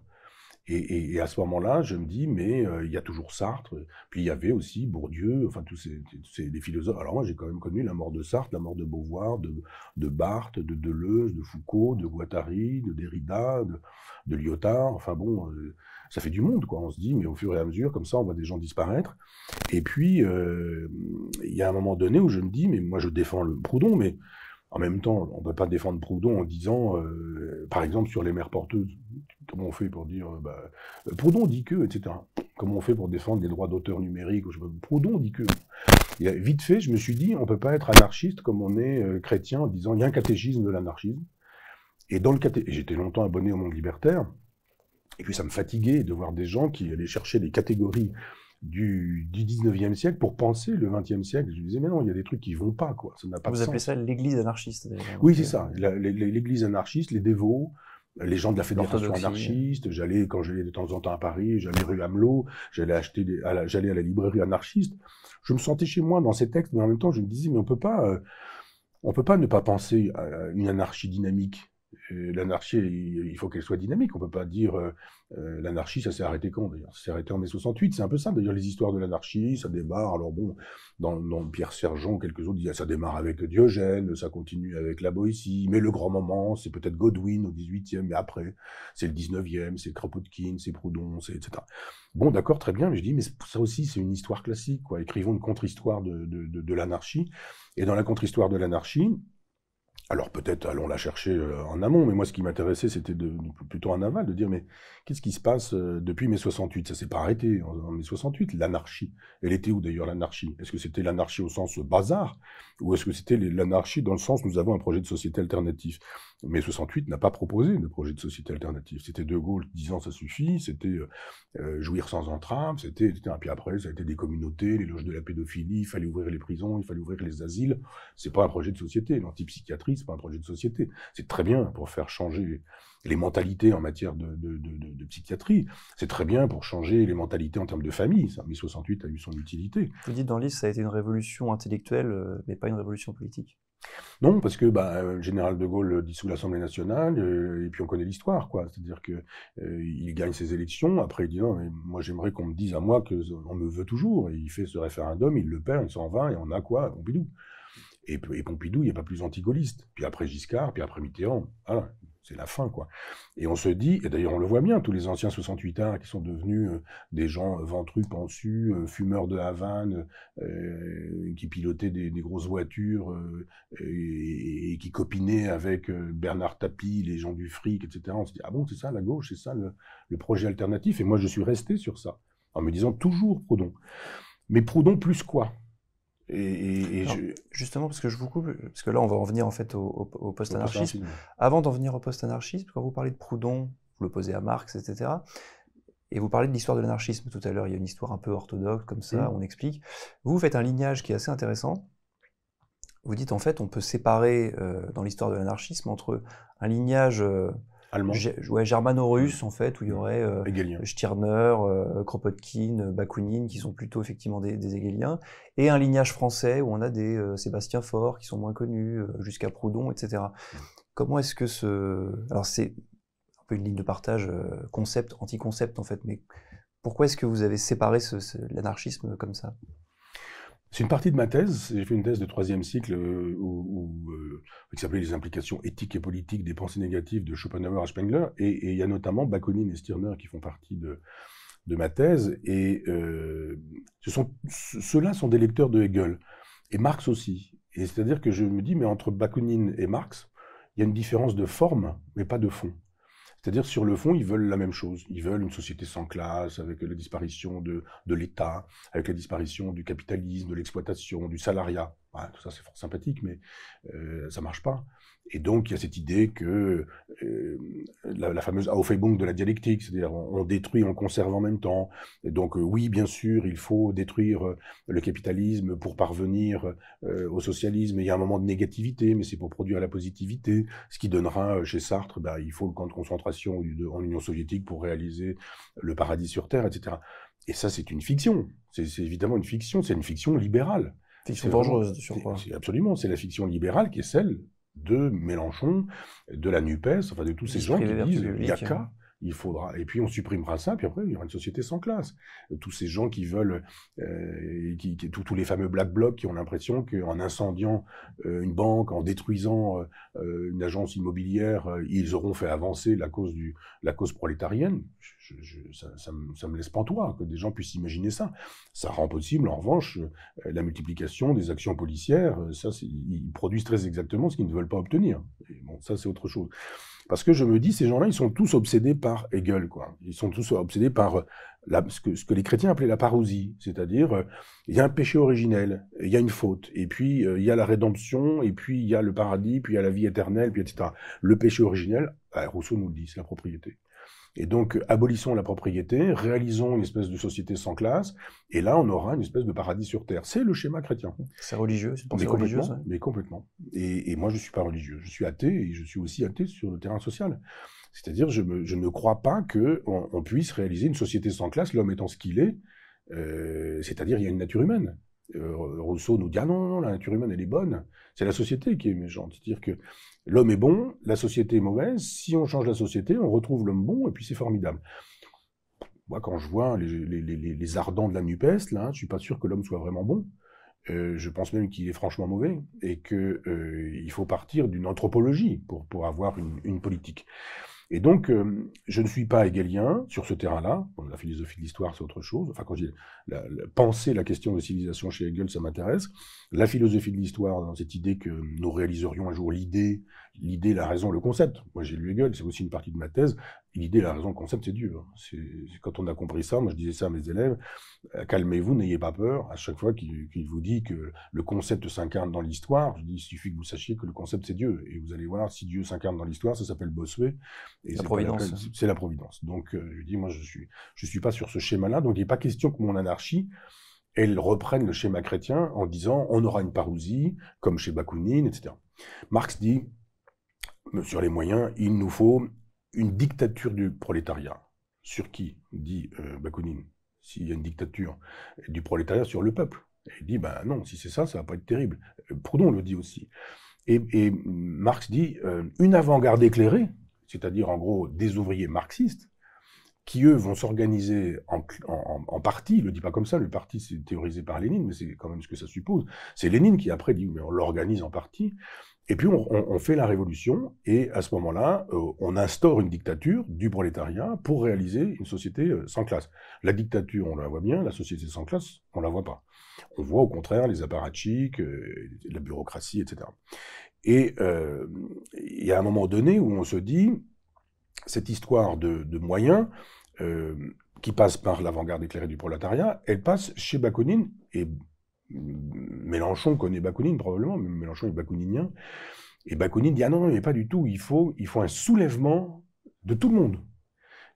Et, à ce moment-là, je me dis, mais euh, il y a toujours Sartre. Puis il y avait aussi Bourdieu, enfin tous ces, philosophes. Alors moi, j'ai quand même connu la mort de Sartre, la mort de Beauvoir, de, de Barthes, de Deleuze, de Foucault, de Guattari, de Derrida, de, Lyotard. Enfin bon, euh, ça fait du monde, quoi. On se dit, mais au fur et à mesure, comme ça, on voit des gens disparaître. Et puis, euh, il y a un moment donné où je me dis, mais moi, je défends le Proudhon, mais en même temps, on ne peut pas défendre Proudhon en disant, euh, par exemple, sur les mères porteuses, comment on fait pour dire, euh, bah, Proudhon dit que, etc. Comment on fait pour défendre les droits d'auteur numérique je... Proudhon dit que. vite fait, je me suis dit, on ne peut pas être anarchiste comme on est chrétien en disant, il y a un catéchisme de l'anarchisme. Et dans le j'étais longtemps abonné au monde libertaire, et puis ça me fatiguait de voir des gens qui allaient chercher des catégories du, 19e siècle pour penser le 20e siècle. Je me disais, mais non, il y a des trucs qui vont pas, quoi. Ça n'a pas Vous appelez ça l'église anarchiste Oui, c'est ça. Euh, l'église anarchiste, les dévots, les gens de la fédération anarchiste. J'allais, quand j'allais de temps en temps à Paris, j'allais rue Hamelot, j'allais acheter, j'allais à la librairie anarchiste. Je me sentais chez moi dans ces textes, mais en même temps, je me disais, mais on peut pas, euh, on peut pas ne pas penser à une anarchie dynamique. Euh, l'anarchie, il faut qu'elle soit dynamique. On ne peut pas dire euh, euh, l'anarchie, ça s'est arrêté quand d'ailleurs Ça s'est arrêté en mai 68. C'est un peu ça d'ailleurs les histoires de l'anarchie. Ça démarre. Alors bon, dans, Pierre Sergent, quelques autres disent ah, ça démarre avec Diogène, ça continue avec la Boétie. Mais le grand moment, c'est peut-être Godwin au 18e, mais après, c'est le 19e, c'est Kropotkin, c'est Proudhon, c'est etc. Bon, d'accord, très bien, mais je dis, mais ça aussi, c'est une histoire classique. Quoi. Écrivons une contre-histoire de l'anarchie. Et dans la contre-histoire de l'anarchie, alors peut-être allons la chercher euh, en amont, mais moi ce qui m'intéressait c'était plutôt en aval, de dire mais qu'est-ce qui se passe euh, depuis mai 68 Ça s'est pas arrêté en, mai 68, l'anarchie. Elle était où d'ailleurs l'anarchie Est-ce que c'était l'anarchie au sens bazar ou est-ce que c'était l'anarchie dans le sens nous avons un projet de société alternatif Mai 68 n'a pas proposé de projet de société alternative. C'était De Gaulle disant ça suffit, c'était euh, jouir sans entrave, c'était un pied après ça a été des communautés, les loges de la pédophilie, il fallait ouvrir les prisons, il fallait ouvrir les asiles. C'est pas un projet de société, l'antipsychiatrie c'est pas un projet de société. C'est très bien pour faire changer les mentalités en matière de, psychiatrie. C'est très bien pour changer les mentalités en termes de famille. 1968 a eu son utilité. Vous dites dans le ça a été une révolution intellectuelle, euh, mais pas une révolution politique. Non, parce que bah, euh, le général de Gaulle dissout l'Assemblée nationale, euh, et puis on connaît l'histoire, quoi. C'est-à-dire que il gagne ses élections, après il dit moi j'aimerais qu'on me dise à moi qu'on me veut toujours, et il fait ce référendum, il le perd, il s'en va, et on a quoi Pompidou. Et, Pompidou, il n'y a pas plus anti-gaulliste. Puis après Giscard, puis après Mitterrand. Voilà, c'est la fin, quoi. Et on se dit, et d'ailleurs on le voit bien, tous les anciens 68 ans qui sont devenus euh, des gens euh, ventrus, pensus, euh, fumeurs de Havane, qui pilotaient des, grosses voitures et, qui copinaient avec Bernard Tapie, les gens du fric, etc. On se dit, ah bon, c'est ça la gauche, c'est ça le, le projet alternatif. Et moi, je suis resté sur ça, en me disant toujours Proudhon. Mais Proudhon plus quoi et, Justement, parce que je vous coupe, parce que là, on va en venir en fait au, post-anarchisme. Avant d'en venir au post-anarchisme, quand vous parlez de Proudhon, vous l'opposez à Marx, etc. Et vous parlez de l'histoire de l'anarchisme tout à l'heure, il y a une histoire un peu orthodoxe, comme ça, mm. on explique. Vous faites un lignage qui est assez intéressant. Vous dites en fait, on peut séparer euh, dans l'histoire de l'anarchisme entre un lignage. Euh, germano-russe en fait, où il y aurait euh, Stirner, euh, Kropotkin, euh, Bakounine, qui sont plutôt effectivement des, des Hegeliens, et un lignage français où on a des Sébastien Faure qui sont moins connus, jusqu'à Proudhon, etc. Comment est-ce que ce. Alors c'est un peu une ligne de partage concept, anti-concept en fait, mais pourquoi est-ce que vous avez séparé l'anarchisme comme ça c'est une partie de ma thèse. J'ai fait une thèse de troisième cycle euh, euh, qui s'appelait Les implications éthiques et politiques des pensées négatives de Schopenhauer à Spengler. Et il y a notamment Bakounine et Stirner qui font partie de, ma thèse. Et euh, ceux-là sont des lecteurs de Hegel. Et Marx aussi. Et c'est-à-dire que je me dis, mais entre Bakounine et Marx, il y a une différence de forme, mais pas de fond. C'est-à-dire, sur le fond, ils veulent la même chose. Ils veulent une société sans classe, avec la disparition de, de l'État, avec la disparition du capitalisme, de l'exploitation, du salariat tout ça, c'est fort sympathique, mais euh, ça marche pas. Et donc, il y a cette idée que euh, la, fameuse Aufhebung de la dialectique, c'est-à-dire on, détruit, on conserve en même temps. Et donc, euh, oui, bien sûr, il faut détruire euh, le capitalisme pour parvenir au socialisme. il y a un moment de négativité, mais c'est pour produire la positivité. Ce qui donnera, chez Sartre, bah, il faut le camp de concentration en Union soviétique pour réaliser le paradis sur Terre, etc. Et ça, c'est une fiction. C'est évidemment une fiction. C'est une fiction libérale. Fiction dangereuse, Absolument, c'est la fiction libérale qui est celle de Mélenchon, de la NUPES, enfin de tous ces gens qui disent il n'y a qu'à hein. Il faudra et puis on supprimera ça. Puis après, il y aura une société sans classe. Tous ces gens qui veulent, euh, qui, tous les fameux black blocs qui ont l'impression qu'en incendiant euh, une banque, en détruisant euh, une agence immobilière, ils auront fait avancer la cause du la cause prolétarienne. ça, ça, me, ça, me, laisse pantois que des gens puissent imaginer ça. Ça rend possible, en revanche, la multiplication des actions policières. Ça, ils produisent très exactement ce qu'ils ne veulent pas obtenir. Et bon, ça c'est autre chose. Parce que je me dis, ces gens-là, ils sont tous obsédés par Hegel, quoi. Ils sont tous obsédés par euh, ce, que, les chrétiens appelaient la parousie, c'est-à-dire euh, il y a un péché originel, il y a une faute, et puis euh, il y a la rédemption, et puis il y a le paradis, puis il y a la vie éternelle, puis etc. Le péché originel, bah, Rousseau nous le dit, c'est la propriété. Et donc, euh, abolissons la propriété, réalisons une espèce de société sans classe, et là, on aura une espèce de paradis sur Terre. C'est le schéma chrétien. C'est religieux, c'est une religieux, religieuse, Mais complètement. Et, moi, je ne suis pas religieux. Je suis athée, et je suis aussi athée sur le terrain social. C'est-à-dire, je, ne crois pas qu'on on puisse réaliser une société sans classe, l'homme étant ce qu'il est, euh, c'est-à-dire il y a une nature humaine. Euh, Rousseau nous dit ah non, non, la nature humaine, elle est bonne. C'est la société qui est méchante. C'est-à-dire que l'homme est bon, la société est mauvaise. Si on change la société, on retrouve l'homme bon, et puis c'est formidable. Moi, quand je vois les, les, les, ardents de la NUPES, là, je suis pas sûr que l'homme soit vraiment bon. Euh, je pense même qu'il est franchement mauvais et qu'il euh, faut partir d'une anthropologie pour, pour avoir une, une politique. Et donc, euh, je ne suis pas hegelien sur ce terrain-là. la philosophie de l'histoire, c'est autre chose. Enfin, quand j'ai pensée la question de civilisation chez Hegel, ça m'intéresse. La philosophie de l'histoire, dans cette idée que nous réaliserions un jour l'idée, l'idée, la raison, le concept. Moi, j'ai lu Hegel, c'est aussi une partie de ma thèse l'idée, la raison, le concept, c'est Dieu. Hein. C'est, quand on a compris ça, moi je disais ça à mes élèves, euh, calmez-vous, n'ayez pas peur. À chaque fois qu'il, vous dit que le concept s'incarne dans l'histoire, je dis, il suffit que vous sachiez que le concept, c'est Dieu. Et vous allez voir, si Dieu s'incarne dans l'histoire, ça s'appelle Bossuet. Et c'est La, providence. Donc, euh, je dis, moi, je suis, je suis pas sur ce schéma-là. Donc, il n'est pas question que mon anarchie, elle reprenne le schéma chrétien en disant on aura une parousie, comme chez Bakounine, etc. Marx dit, sur les moyens, il nous faut une dictature du prolétariat. Sur qui dit euh, Bakounine. S'il y a une dictature du prolétariat sur le peuple. il dit, ben non, si c'est ça, ça va pas être terrible. Euh, Proudhon le dit aussi. Et, Marx dit, euh, une avant-garde éclairée, c'est-à-dire en gros des ouvriers marxistes, qui eux vont s'organiser en, en, en, parti, le dit pas comme ça, le parti c'est théorisé par Lénine, mais c'est quand même ce que ça suppose. C'est Lénine qui après dit, mais on l'organise en parti, et puis on, fait la révolution et à ce moment-là, euh, on instaure une dictature du prolétariat pour réaliser une société euh, sans classe. La dictature, on la voit bien, la société sans classe, on la voit pas. On voit au contraire les apparatchiks, euh, la bureaucratie, etc. Et il y a un moment donné où on se dit, cette histoire de, de moyens qui passe par l'avant-garde éclairée du prolétariat, elle passe chez Bakounine et Mélenchon connaît Bakounine probablement, Mélenchon est bakouninien. Et Bakounine dit Ah non, non, mais pas du tout, il faut, il faut un soulèvement de tout le monde.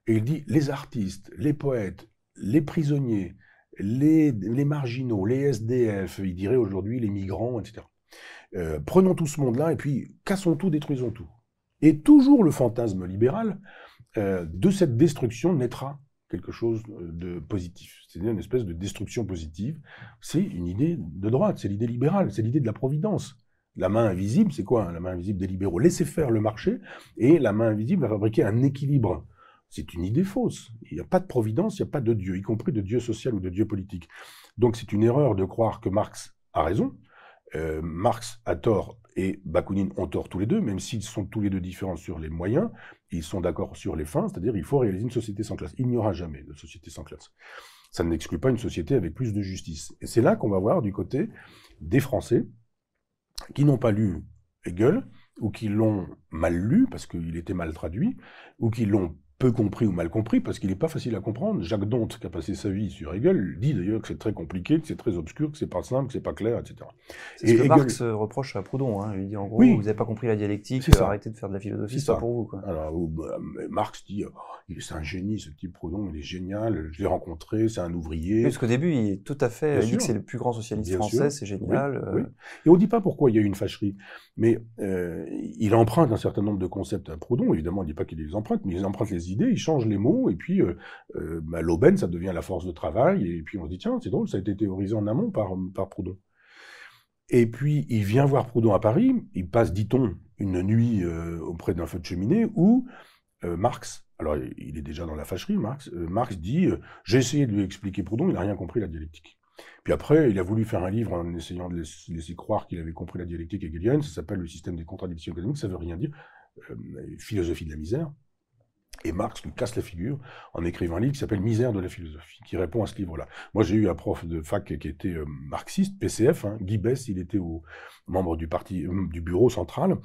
Et il dit Les artistes, les poètes, les prisonniers, les, marginaux, les SDF, il dirait aujourd'hui les migrants, etc. Euh, prenons tout ce monde-là et puis cassons tout, détruisons tout. Et toujours le fantasme libéral euh, de cette destruction naîtra quelque chose euh, de positif. cest à une espèce de destruction positive. C'est une idée de droite, c'est l'idée libérale, c'est l'idée de la providence. La main invisible, c'est quoi hein La main invisible des libéraux, Laissez faire le marché, et la main invisible va fabriquer un équilibre. C'est une idée fausse. Il n'y a pas de providence, il n'y a pas de Dieu, y compris de Dieu social ou de Dieu politique. Donc c'est une erreur de croire que Marx a raison. Euh, Marx a tort et Bakounine ont tort tous les deux, même s'ils sont tous les deux différents sur les moyens, ils sont d'accord sur les fins, c'est-à-dire il faut réaliser une société sans classe. Il n'y aura jamais de société sans classe. Ça n'exclut pas une société avec plus de justice. Et c'est là qu'on va voir du côté des Français qui n'ont pas lu Hegel, ou qui l'ont mal lu parce qu'il était mal traduit, ou qui l'ont peu compris ou mal compris, parce qu'il n'est pas facile à comprendre. Jacques Dante, qui a passé sa vie sur Hegel, dit d'ailleurs que c'est très compliqué, que c'est très obscur, que c'est pas simple, que c'est pas clair, etc. C'est et ce que Marx euh, reproche à Proudhon. Hein. Il dit en gros, vous n'avez pas compris la dialectique, arrêtez de faire de la philosophie, c'est pour vous. Alors, oh, bah, Marx dit, c'est oh, un génie, ce type Proudhon, il est génial, je l'ai rencontré, c'est un ouvrier. Parce qu'au début, il est tout à fait, dit que c'est le plus grand socialiste français, c'est génial. Euh. Et on ne dit pas pourquoi il y a eu une fâcherie, mais euh, il emprunte un certain nombre de concepts à Proudhon, évidemment, on ne dit pas qu'il les emprunte, mais il emprunte les idées, il change les mots, et puis euh, euh, bah, l'aubaine, ça devient la force de travail, et puis on se dit, tiens, c'est drôle, ça a été théorisé en amont par, par Proudhon. Et puis, il vient voir Proudhon à Paris, il passe, dit-on, une nuit euh, auprès d'un feu de cheminée, où Marx, alors il est déjà dans la fâcherie, Marx, Marx dit, j'ai essayé de lui expliquer Proudhon, il n'a rien compris la dialectique. Puis après, il a voulu faire un livre en essayant de laisser croire qu'il avait compris la dialectique hegelienne. Ça s'appelle Le système des contradictions économiques. Ça veut rien dire. philosophie de la misère. Et Marx nous casse la figure en écrivant un livre qui s'appelle Misère de la philosophie, qui répond à ce livre-là. Moi, j'ai eu un prof de fac qui était euh, marxiste, PCF, hein. Guy Bess, il était membre du, parti, euh, du bureau central.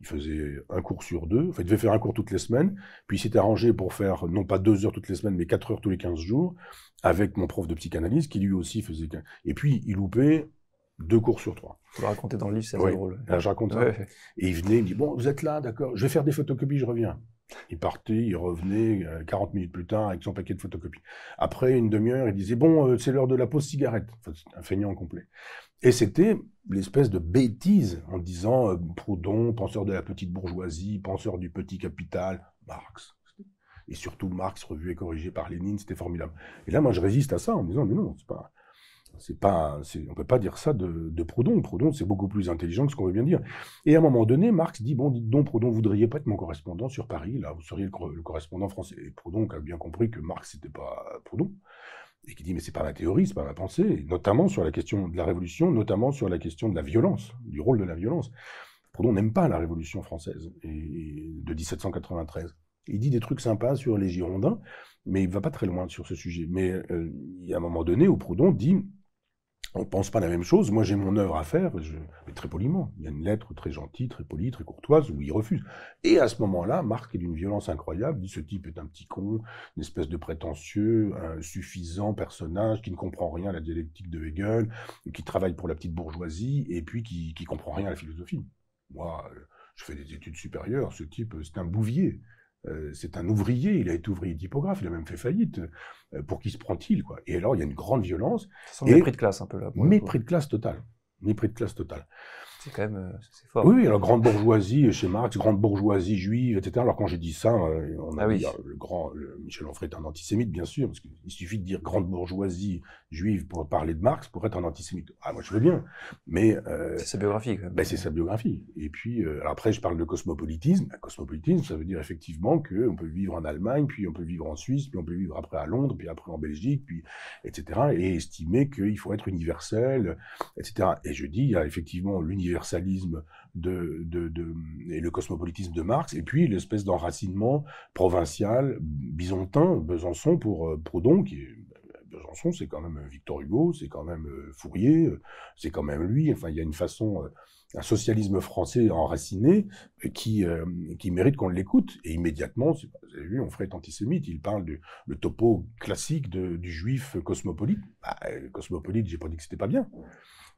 Il faisait un cours sur deux, enfin, il devait faire un cours toutes les semaines, puis il s'est arrangé pour faire non pas deux heures toutes les semaines, mais quatre heures tous les quinze jours, avec mon prof de psychanalyse qui lui aussi faisait. Et puis, il loupait deux cours sur trois. Je le racontais dans le livre, c'est drôle. je raconte Et il venait, il me dit Bon, vous êtes là, d'accord, je vais faire des photocopies, je reviens. Il partait, il revenait 40 euh, minutes plus tard avec son paquet de photocopies. Après une demi-heure, il disait Bon, euh, c'est l'heure de la pause cigarette. un feignant complet. Et c'était l'espèce de bêtise en disant euh, Proudhon, penseur de la petite bourgeoisie, penseur du petit capital, Marx. Et surtout Marx, revu et corrigé par Lénine, c'était formidable. Et là, moi, je résiste à ça en me disant Mais non, c'est pas. C'est pas, on ne peut pas dire ça de, de Proudhon. Proudhon, c'est beaucoup plus intelligent que ce qu'on veut bien dire. Et à un moment donné, Marx dit Bon, dites donc, Proudhon, vous voudriez pas être mon correspondant sur Paris, là, vous seriez le, correspondant français. Et Proudhon a bien compris que Marx, n'était pas Proudhon. Et qui dit Mais c'est pas ma théorie, n'est pas ma pensée, notamment sur la question de la révolution, notamment sur la question de la violence, du rôle de la violence. Proudhon n'aime pas la révolution française et, de 1793. Il dit des trucs sympas sur les Girondins, mais il ne va pas très loin sur ce sujet. Mais euh, il y a un moment donné où Proudhon dit on pense pas la même chose. Moi, j'ai mon œuvre à faire, mais très poliment. Il y a une lettre très gentille, très polie, très courtoise, où il refuse. Et à ce moment-là, Marc est d'une violence incroyable, dit ce type est un petit con, une espèce de prétentieux, un suffisant personnage qui ne comprend rien à la dialectique de Hegel, qui travaille pour la petite bourgeoisie, et puis qui ne comprend rien à la philosophie. Moi, euh, je fais des études supérieures, ce type, c'est un bouvier. Euh, c'est un ouvrier, il a été ouvrier d'hypographe, il a même fait faillite. Euh, pour qui se prend-il quoi Et alors, il y a une grande violence. mépris de classe un peu là. Mépris de classe total. Mépris de classe total quand même euh, c'est fort. Oui, alors grande bourgeoisie chez Marx, grande bourgeoisie juive, etc. Alors quand j'ai dit ça, euh, on a ah euh, le grand Michel Onfray est un antisémite, bien sûr, parce qu'il suffit de dire grande bourgeoisie juive pour parler de Marx pour être un antisémite. Ah, moi je veux bien, mais c'est sa biographie. Ben, c'est sa biographie. Et puis après, je parle de cosmopolitisme. Ben, cosmopolitisme, ça veut dire effectivement que on peut vivre en Allemagne, puis on peut vivre en Suisse, puis on peut vivre après à Londres, puis après en Belgique, puis etc. Et estimer qu'il faut être universel, etc. Et je dis, il y a effectivement l'univers universalisme et le cosmopolitisme de Marx, et puis l'espèce d'enracinement provincial byzantin, Besançon pour euh, Proudhon, qui est euh, Besançon, c'est quand même euh, Victor Hugo, c'est quand même Fourier, c'est quand même lui. Enfin, il y a une façon un socialisme français enraciné euh, qui, euh, qui mérite qu'on l'écoute. Et immédiatement, vous avez vu, on ferait antisémite. Il parle du le topo classique du juif cosmopolite. Bah, euh, cosmopolite, j'ai pas dit que c'était pas bien.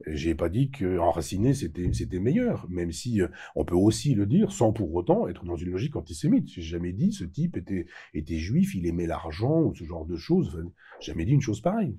J'ai pas dit qu'enraciné, c'était, c'était meilleur, même si on peut aussi le dire sans pour autant être dans une logique antisémite. J'ai jamais dit ce type était, était juif, il aimait l'argent ou ce genre de choses. n'ai jamais dit une chose pareille.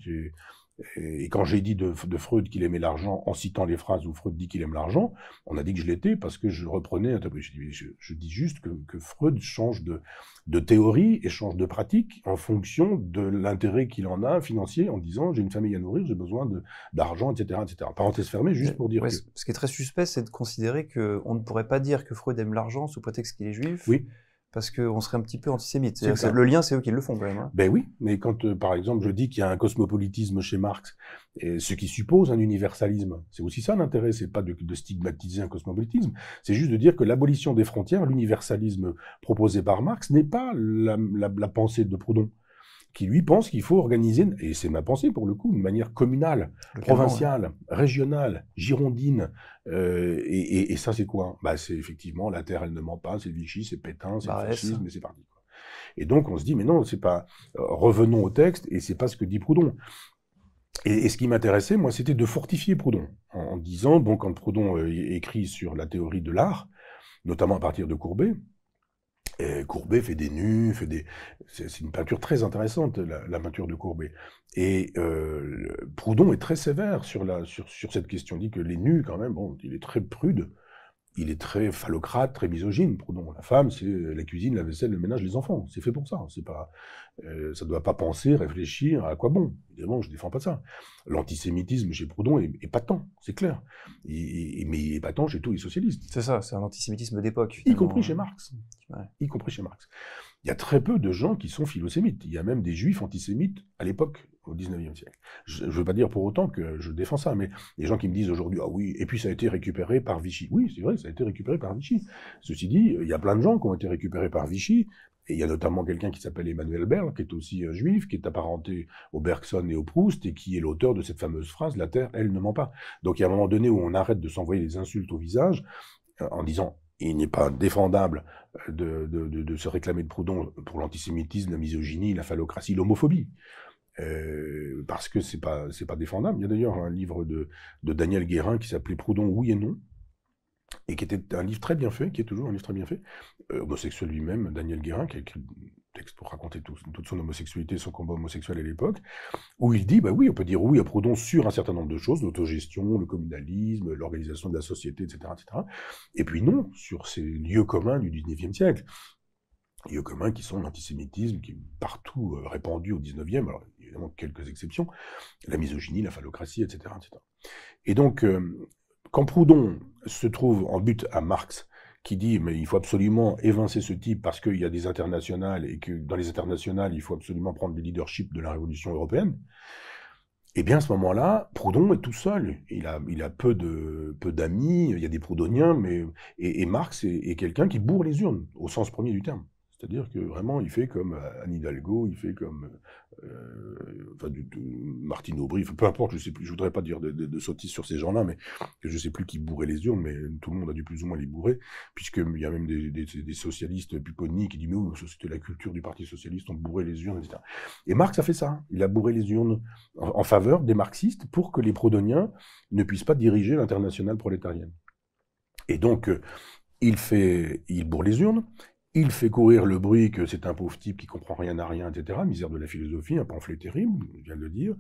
Et quand j'ai dit de, Freud qu'il aimait l'argent, en citant les phrases où Freud dit qu'il aime l'argent, on a dit que je l'étais parce que je reprenais. Je, je dis juste que, Freud change de, théorie et change de pratique en fonction de l'intérêt qu'il en a financier, en disant j'ai une famille à nourrir, j'ai besoin d'argent, etc., etc. Parenthèse fermée, juste pour dire. Ce qui est très suspect, c'est de considérer qu'on ne pourrait pas dire que Freud aime l'argent sous prétexte qu'il est juif. Oui parce qu'on serait un petit peu antisémite. Le lien, c'est eux qui le font quand même. Hein. Ben oui, mais quand, euh, par exemple, je dis qu'il y a un cosmopolitisme chez Marx, ce qui suppose un universalisme, c'est aussi ça l'intérêt, c'est pas de, stigmatiser un cosmopolitisme, c'est juste de dire que l'abolition des frontières, l'universalisme proposé par Marx, n'est pas la, pensée de Proudhon qui lui pense qu'il faut organiser, et c'est ma pensée pour le coup, de manière communale, provinciale, régionale, girondine. Euh, et, ça, c'est quoi bah, C'est effectivement la terre, elle ne ment pas, c'est Vichy, c'est Pétain, c'est bah, fascisme, et c'est parti. Et donc on se dit, mais non, c'est pas. Euh, revenons au texte, et c'est pas ce que dit Proudhon. Et, ce qui m'intéressait, moi, c'était de fortifier Proudhon, en, disant, bon, quand Proudhon euh, écrit sur la théorie de l'art, notamment à partir de Courbet, Courbet fait des nus, fait C'est une peinture très intéressante, la, peinture de Courbet. Et euh, Proudhon est très sévère sur, cette question. Il dit que les nus, quand même, bon, il est très prude, il est très phallocrate, très misogyne. Proudhon, la femme, c'est la cuisine, la vaisselle, le ménage, les enfants. C'est fait pour ça. C'est euh, ça ne doit pas penser, réfléchir. À quoi bon Évidemment, je défends pas ça. L'antisémitisme chez Proudhon est, est patent, c'est clair. mais il est patent chez tous les socialistes. C'est ça, c'est un antisémitisme d'époque. Y compris chez Marx y compris chez Marx. Il y a très peu de gens qui sont philosémites. Il y a même des juifs antisémites à l'époque, au 19e siècle. Je ne veux pas dire pour autant que je défends ça, mais les gens qui me disent aujourd'hui, ah oui, et puis ça a été récupéré par Vichy. Oui, c'est vrai, ça a été récupéré par Vichy. Ceci dit, il y a plein de gens qui ont été récupérés par Vichy, et il y a notamment quelqu'un qui s'appelle Emmanuel Berle, qui est aussi un euh, juif, qui est apparenté au Bergson et au Proust, et qui est l'auteur de cette fameuse phrase La Terre, elle ne ment pas. Donc il y a un moment donné où on arrête de s'envoyer des insultes au visage euh, en disant il n'est pas défendable euh, de, se réclamer de Proudhon pour l'antisémitisme, la misogynie, la phallocratie, l'homophobie. Euh, parce que c'est pas c'est pas défendable. Il y a d'ailleurs un livre de, Daniel Guérin qui s'appelait Proudhon oui et non et qui était un livre très bien fait, qui est toujours un livre très bien fait, euh, homosexuel lui-même, Daniel Guérin, qui a écrit pour raconter toute son homosexualité, son combat homosexuel à l'époque, où il dit, bah oui, on peut dire oui à Proudhon sur un certain nombre de choses, l'autogestion, le communalisme, l'organisation de la société, etc., Et puis non, sur ces lieux communs du 19e siècle lieux communs qui sont l'antisémitisme, qui est partout euh, répandu au 19e, alors évidemment quelques exceptions, la misogynie, la phallocratie, etc. etc. Et donc, euh, quand Proudhon se trouve en but à Marx, qui dit mais il faut absolument évincer ce type parce qu'il y a des internationales et que dans les internationales, il faut absolument prendre le leadership de la révolution européenne. Eh bien, à ce moment-là, Proudhon est tout seul. Il a, peu de peu d'amis. Il y a des Proudhoniens, mais et, Marx est quelqu'un qui bourre les urnes au sens premier du terme. C'est-à-dire que vraiment, il fait comme euh, Anne Hidalgo, il fait comme euh, euh, enfin, Martine Aubry, peu importe, je ne je voudrais pas dire de, de, sottises sur ces gens-là, mais je ne sais plus qui bourrait les urnes, mais tout le monde a dû plus ou moins les bourrer, puisqu'il y a même des, socialistes qui disent, mais c'était la culture du Parti Socialiste, on bourrait les urnes, etc. Et Marx a fait ça, hein. il a bourré les urnes en, faveur des marxistes pour que les prodoniens ne puissent pas diriger l'internationale prolétarienne. Et donc, il fait, il bourre les urnes, il fait courir le bruit que c'est un pauvre type qui comprend rien à rien, etc. Misère de la philosophie, un pamphlet terrible, je viens de le dire.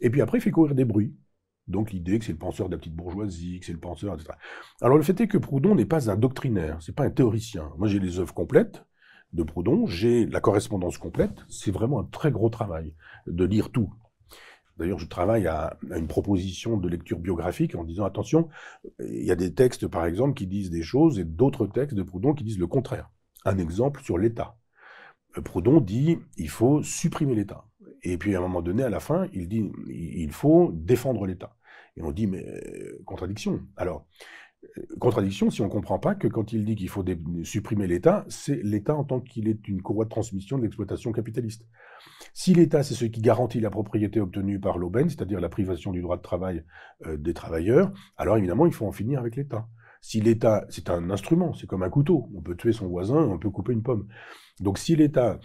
Et puis après, il fait courir des bruits. Donc l'idée que c'est le penseur de la petite bourgeoisie, que c'est le penseur, etc. Alors le fait est que Proudhon n'est pas un doctrinaire, c'est pas un théoricien. Moi j'ai les œuvres complètes de Proudhon, j'ai la correspondance complète. C'est vraiment un très gros travail de lire tout. D'ailleurs, je travaille à, une proposition de lecture biographique en disant attention, il y a des textes par exemple qui disent des choses et d'autres textes de Proudhon qui disent le contraire un exemple sur l'État. Euh, Proudhon dit il faut supprimer l'État. Et puis à un moment donné, à la fin, il dit il faut défendre l'État. Et on dit mais euh, contradiction. Alors euh, contradiction si on ne comprend pas que quand il dit qu'il faut supprimer l'État, c'est l'État en tant qu'il est une courroie de transmission de l'exploitation capitaliste. Si l'État, c'est ce qui garantit la propriété obtenue par l'aubaine, c'est-à-dire la privation du droit de travail des travailleurs, alors évidemment, il faut en finir avec l'État. Si l'État, c'est un instrument, c'est comme un couteau. On peut tuer son voisin, on peut couper une pomme. Donc si l'État,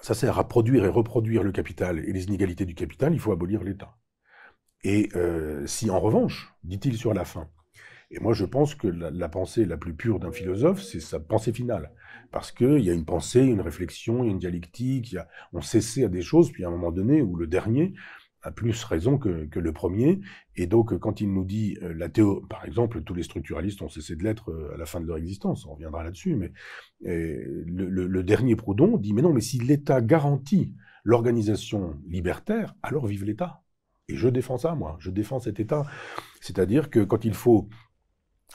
ça sert à produire et reproduire le capital et les inégalités du capital, il faut abolir l'État. Et euh, si en revanche, dit-il sur la fin, et moi je pense que la, pensée la plus pure d'un philosophe, c'est sa pensée finale. Parce qu'il y a une pensée, une réflexion, il y a une dialectique, on cessait à des choses, puis à un moment donné, ou le dernier, a plus raison que, le premier. Et donc, quand il nous dit euh, la théo, par exemple, tous les structuralistes ont cessé de l'être euh, à la fin de leur existence, on reviendra là-dessus, mais euh, le, dernier Proudhon dit, mais non, mais si l'État garantit l'organisation libertaire, alors vive l'État. Et je défends ça, moi, je défends cet État. C'est-à-dire que quand il faut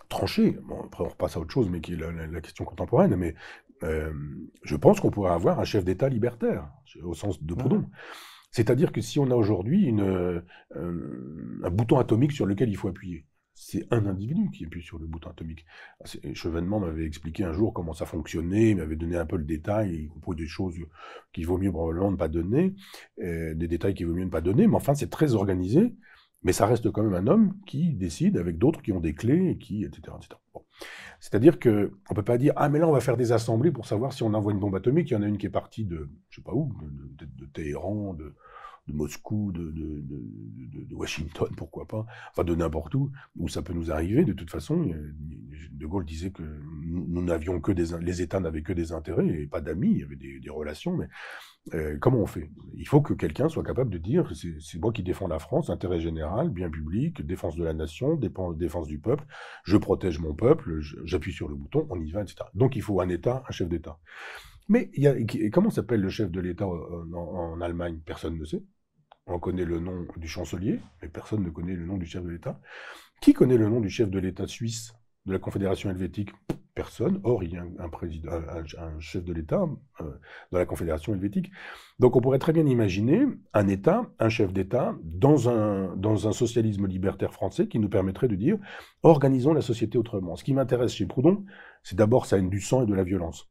trancher, après on repasse à autre chose, mais qui est la, question contemporaine, mais je pense qu'on pourrait avoir un chef d'État libertaire, au sens de mmh. Proudhon. C'est-à-dire que si on a aujourd'hui euh, un bouton atomique sur lequel il faut appuyer, c'est un individu qui appuie sur le bouton atomique. Chevènement m'avait expliqué un jour comment ça fonctionnait, il m'avait donné un peu le détail, il compose des choses qu'il vaut mieux probablement ne pas donner, euh, des détails qu'il vaut mieux ne pas donner, mais enfin c'est très organisé. Mais ça reste quand même un homme qui décide avec d'autres qui ont des clés, et qui, etc. C'est-à-dire qu'on ne peut pas dire Ah, mais là, on va faire des assemblées pour savoir si on envoie une bombe atomique. Il y en a une qui est partie de, je sais pas où, de, de Téhéran, de, de Moscou, de, Washington, pourquoi pas, enfin de n'importe où, où ça peut nous arriver. De toute façon, euh, De Gaulle disait que nous n'avions que des, les États n'avaient que des intérêts et pas d'amis, il y avait des, relations, mais euh, comment on fait Il faut que quelqu'un soit capable de dire c'est moi qui défends la France, intérêt général, bien public, défense de la nation, défense, du peuple, je protège mon peuple, j'appuie sur le bouton, on y va, etc. Donc il faut un État, un chef d'État. Mais comment s'appelle le chef de l'État euh, en, en Allemagne Personne ne sait. On connaît le nom du chancelier, mais personne ne connaît le nom du chef de l'État. Qui connaît le nom du chef de l'État suisse, de la Confédération helvétique Personne. Or, il y a un, chef de l'État euh, dans la Confédération helvétique. Donc, on pourrait très bien imaginer un État, un chef d'État, dans un, dans un socialisme libertaire français qui nous permettrait de dire organisons la société autrement. Ce qui m'intéresse chez Proudhon, c'est d'abord sa haine du sang et de la violence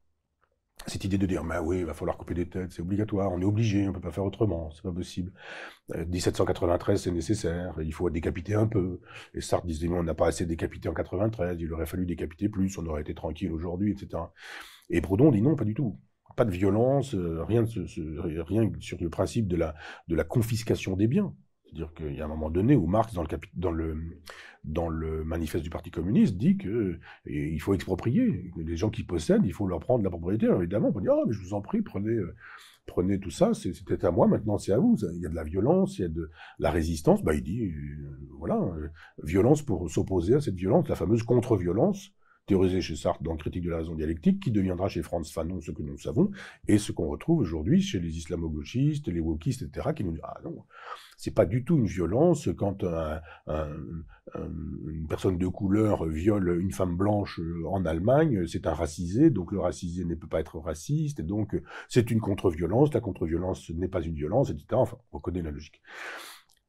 cette idée de dire, bah oui, il va falloir couper des têtes, c'est obligatoire, on est obligé, on ne peut pas faire autrement, c'est pas possible. 1793, euh, c'est nécessaire, il faut décapiter un peu. Et Sartre disait, on n'a pas assez décapité en 93, il aurait fallu décapiter plus, on aurait été tranquille aujourd'hui, etc. Et Proudhon dit non, pas du tout. Pas de violence, euh, rien, rien sur le principe de la, de la confiscation des biens. C'est-à-dire qu'il y a un moment donné où Marx, dans le, dans le, dans le manifeste du Parti communiste, dit qu'il faut exproprier. Les gens qui possèdent, il faut leur prendre la propriété. évidemment, on dire Ah, mais je vous en prie, prenez, euh, prenez tout ça, c'était à moi, maintenant c'est à vous. Il y a de la violence, il y a de la résistance. Bah, il dit euh, Voilà, euh, violence pour s'opposer à cette violence, la fameuse contre-violence théorisé chez Sartre dans Critique de la raison dialectique, qui deviendra chez Franz Fanon ce que nous savons, et ce qu'on retrouve aujourd'hui chez les islamo-gauchistes, les wokistes, etc., qui nous disent Ah non, c'est pas du tout une violence quand une personne de couleur viole une femme blanche en Allemagne, c'est un racisé, donc le racisé ne peut pas être raciste, et donc c'est une contre-violence, la contre-violence n'est pas une violence, etc. Enfin, on connaît la logique.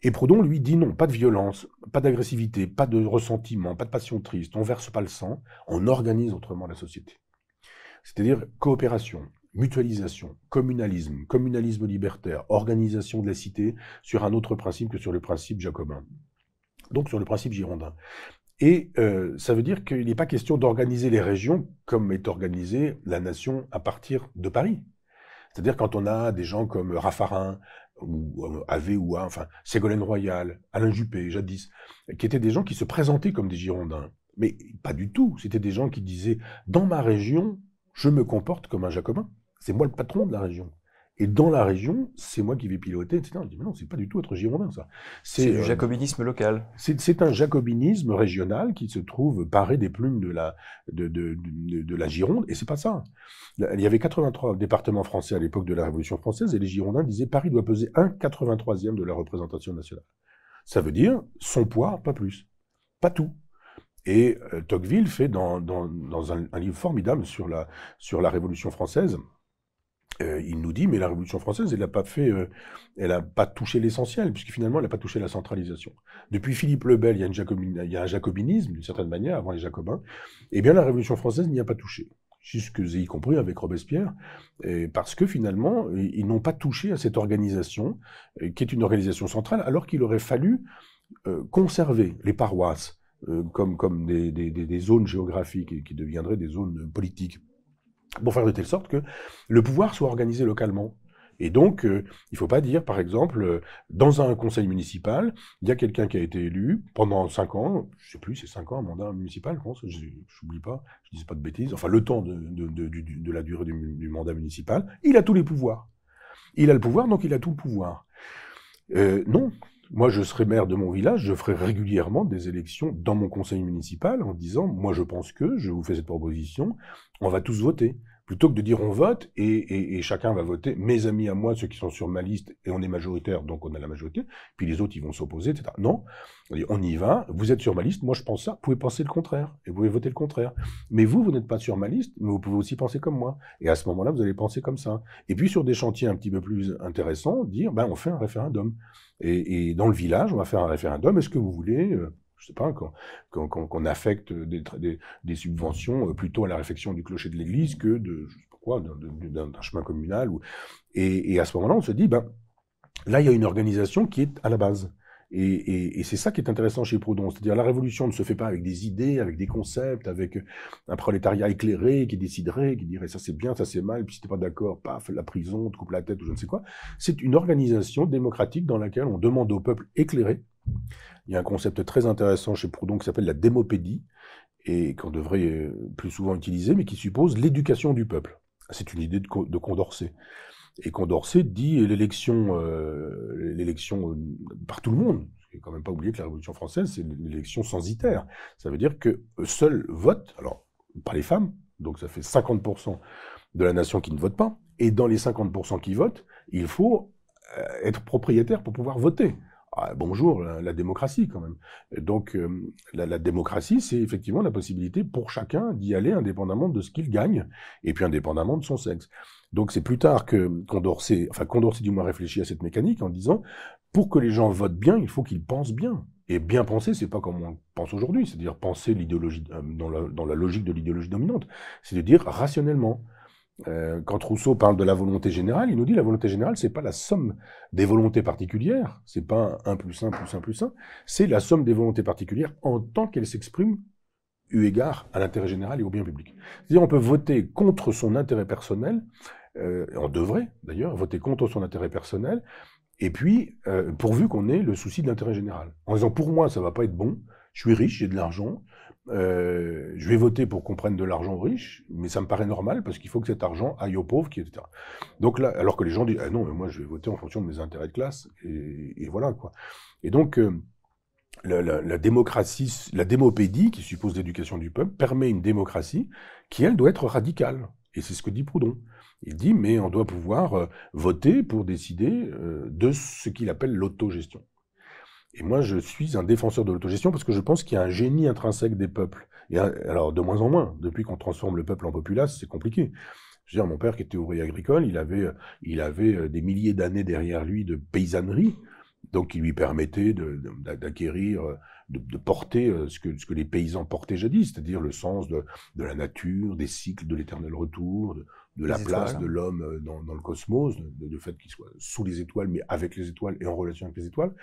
Et Proudhon, lui, dit non, pas de violence, pas d'agressivité, pas de ressentiment, pas de passion triste, on verse pas le sang, on organise autrement la société. C'est-à-dire coopération, mutualisation, communalisme, communalisme libertaire, organisation de la cité sur un autre principe que sur le principe jacobin, donc sur le principe girondin. Et euh, ça veut dire qu'il n'est pas question d'organiser les régions comme est organisée la nation à partir de Paris. C'est-à-dire quand on a des gens comme Raffarin, ou euh, avait ou a, enfin, Ségolène Royal, Alain Juppé, jadis, qui étaient des gens qui se présentaient comme des Girondins. Mais pas du tout. C'était des gens qui disaient Dans ma région, je me comporte comme un Jacobin. C'est moi le patron de la région. Et dans la région, c'est moi qui vais piloter, etc. Je dis, non, c'est pas du tout être girondin, ça. C'est du euh, jacobinisme local. C'est un jacobinisme régional qui se trouve paré des plumes de la, de, la Gironde, et c'est pas ça. Il y avait 83 départements français à l'époque de la Révolution française, et les Girondins disaient, Paris doit peser un 83e de la représentation nationale. Ça veut dire son poids, pas plus. Pas tout. Et euh, Tocqueville fait dans, un, un, livre formidable sur la, sur la Révolution française, euh, il nous dit, mais la Révolution française, elle n'a pas fait, euh, elle pas touché l'essentiel, puisque finalement, elle n'a pas touché la centralisation. Depuis Philippe le Bel, il y a, il un jacobinisme, d'une certaine manière, avant les Jacobins. Eh bien, la Révolution française n'y a pas touché, jusque y compris avec Robespierre, et parce que finalement, ils n'ont pas touché à cette organisation, euh, qui est une organisation centrale, alors qu'il aurait fallu conserver les paroisses comme, comme des, zones géographiques qui deviendraient des zones politiques pour faire de telle sorte que le pouvoir soit organisé localement. Et donc, euh, il ne faut pas dire, par exemple, euh, dans un conseil municipal, il y a quelqu'un qui a été élu pendant 5 ans, je ne sais plus, c'est 5 ans, un mandat municipal, je pense, n'oublie pas, je ne dis pas de bêtises, enfin le temps de, la durée du, mandat municipal, il a tous les pouvoirs. Il a le pouvoir, donc il a tout le pouvoir. Euh, non, moi, je serai maire de mon village, je ferai régulièrement des élections dans mon conseil municipal en disant, moi je pense que, je vous fais cette proposition, on va tous voter plutôt que de dire on vote et, chacun va voter, mes amis à moi, ceux qui sont sur ma liste, et on est majoritaire, donc on a la majorité, puis les autres, ils vont s'opposer, etc. Non, on y va, vous êtes sur ma liste, moi je pense ça, vous pouvez penser le contraire, et vous pouvez voter le contraire. Mais vous, vous n'êtes pas sur ma liste, mais vous pouvez aussi penser comme moi. Et à ce moment-là, vous allez penser comme ça. Et puis sur des chantiers un petit peu plus intéressants, dire, ben on fait un référendum. Et, dans le village, on va faire un référendum, est-ce que vous voulez... Euh, je sais pas, qu'on affecte des, subventions euh, plutôt à la réfection du clocher de l'église que de, quoi, d'un chemin communal. Et, à ce moment-là, on se dit, ben, là, il y a une organisation qui est à la base. Et, c'est ça qui est intéressant chez Proudhon, c'est-à-dire la révolution ne se fait pas avec des idées, avec des concepts, avec un prolétariat éclairé qui déciderait, qui dirait ça c'est bien, ça c'est mal, puis si t'es pas d'accord, paf, la prison, te coupe la tête ou je ne sais quoi. C'est une organisation démocratique dans laquelle on demande au peuple éclairé il y a un concept très intéressant chez Proudhon qui s'appelle la démopédie, et qu'on devrait euh, plus souvent utiliser, mais qui suppose l'éducation du peuple. C'est une idée de, Condorcet. Et Condorcet dit l'élection, euh, l'élection euh, par tout le monde. Il quand même pas oublier que la Révolution française, c'est l'élection censitaire. Ça veut dire que seul vote, alors pas les femmes, donc ça fait 50% de la nation qui ne vote pas, et dans les 50% qui votent, il faut être propriétaire pour pouvoir voter. Ah, bonjour, la, démocratie quand même. donc euh, la, démocratie, c'est effectivement la possibilité pour chacun d'y aller indépendamment de ce qu'il gagne, et puis indépendamment de son sexe. Donc c'est plus tard que Condorcet, enfin Condorcet du moins réfléchit à cette mécanique en disant, pour que les gens votent bien, il faut qu'ils pensent bien. Et bien penser, c'est pas comme on pense aujourd'hui, c'est-à-dire penser l'idéologie euh, dans la, dans la logique de l'idéologie dominante, c'est de dire rationnellement. Euh, quand Rousseau parle de la volonté générale, il nous dit la volonté générale, c'est pas la somme des volontés particulières, c'est pas un plus 1 plus 1 plus 1, c'est la somme des volontés particulières en tant qu'elles s'expriment eu égard à l'intérêt général et au bien public. C'est-à-dire on peut voter contre son intérêt personnel, euh, on devrait d'ailleurs voter contre son intérêt personnel, et puis euh, pourvu qu'on ait le souci de l'intérêt général. En disant pour moi ça va pas être bon, je suis riche, j'ai de l'argent, euh, je vais voter pour qu'on prenne de l'argent aux riches, mais ça me paraît normal parce qu'il faut que cet argent aille aux pauvres, etc. Donc là, alors que les gens disent ah non, mais moi je vais voter en fonction de mes intérêts de classe, et, voilà quoi. Et donc euh, la, la, démocratie, la démopédie qui suppose l'éducation du peuple permet une démocratie qui elle doit être radicale, et c'est ce que dit Proudhon. Il dit mais on doit pouvoir euh, voter pour décider de ce qu'il appelle l'autogestion. Et moi, je suis un défenseur de l'autogestion parce que je pense qu'il y a un génie intrinsèque des peuples. Et euh, alors, de moins en moins, depuis qu'on transforme le peuple en populace, c'est compliqué. Je veux dire, mon père qui était ouvrier agricole, il avait, euh, il avait euh, des milliers d'années derrière lui de paysannerie, donc qui lui permettait d'acquérir, de, porter ce que, ce que les paysans portaient jadis, c'est-à-dire le sens de, la nature, des cycles, de l'éternel retour, de, la place de l'homme dans, dans, le cosmos, du fait qu'il soit sous les étoiles, mais avec les étoiles et en relation avec les étoiles.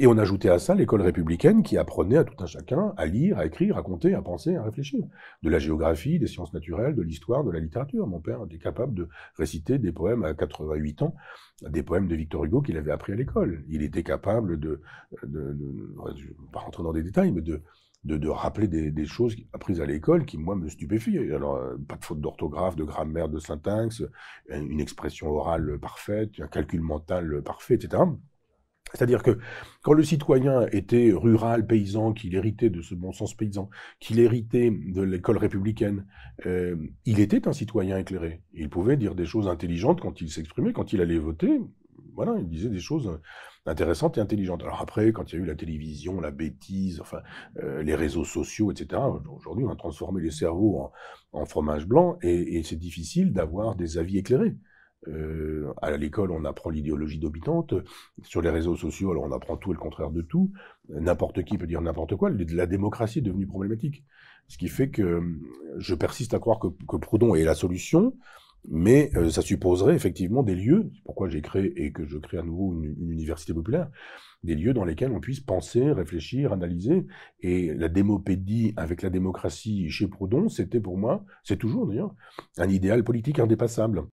Et on ajoutait à ça l'école républicaine qui apprenait à tout un chacun à lire, à écrire, à compter, à penser, à réfléchir. De la géographie, des sciences naturelles, de l'histoire, de la littérature. Mon père était capable de réciter des poèmes à 88 ans, des poèmes de Victor Hugo qu'il avait appris à l'école. Il était capable de, de, de, vais pas rentrer dans des détails, mais de, de, rappeler des, des, choses apprises à l'école qui, moi, me stupéfient. Alors, euh, pas de faute d'orthographe, de grammaire, de syntaxe, une expression orale parfaite, un calcul mental parfait, etc. C'est-à-dire que quand le citoyen était rural, paysan, qu'il héritait de ce bon sens paysan, qu'il héritait de l'école républicaine, euh, il était un citoyen éclairé. Il pouvait dire des choses intelligentes quand il s'exprimait, quand il allait voter. Voilà, il disait des choses intéressantes et intelligentes. Alors après, quand il y a eu la télévision, la bêtise, enfin euh, les réseaux sociaux, etc. Aujourd'hui, on a transformé les cerveaux en, fromage blanc et c'est difficile d'avoir des avis éclairés. Euh, à l'école, on apprend l'idéologie dominante. Sur les réseaux sociaux, alors on apprend tout et le contraire de tout. N'importe qui peut dire n'importe quoi. La démocratie est devenue problématique. Ce qui fait que euh, je persiste à croire que, Proudhon est la solution, mais euh, ça supposerait effectivement des lieux, c'est pourquoi j'ai créé et que je crée à nouveau une, une, université populaire, des lieux dans lesquels on puisse penser, réfléchir, analyser. Et la démopédie avec la démocratie chez Proudhon, c'était pour moi, c'est toujours d'ailleurs, un idéal politique indépassable.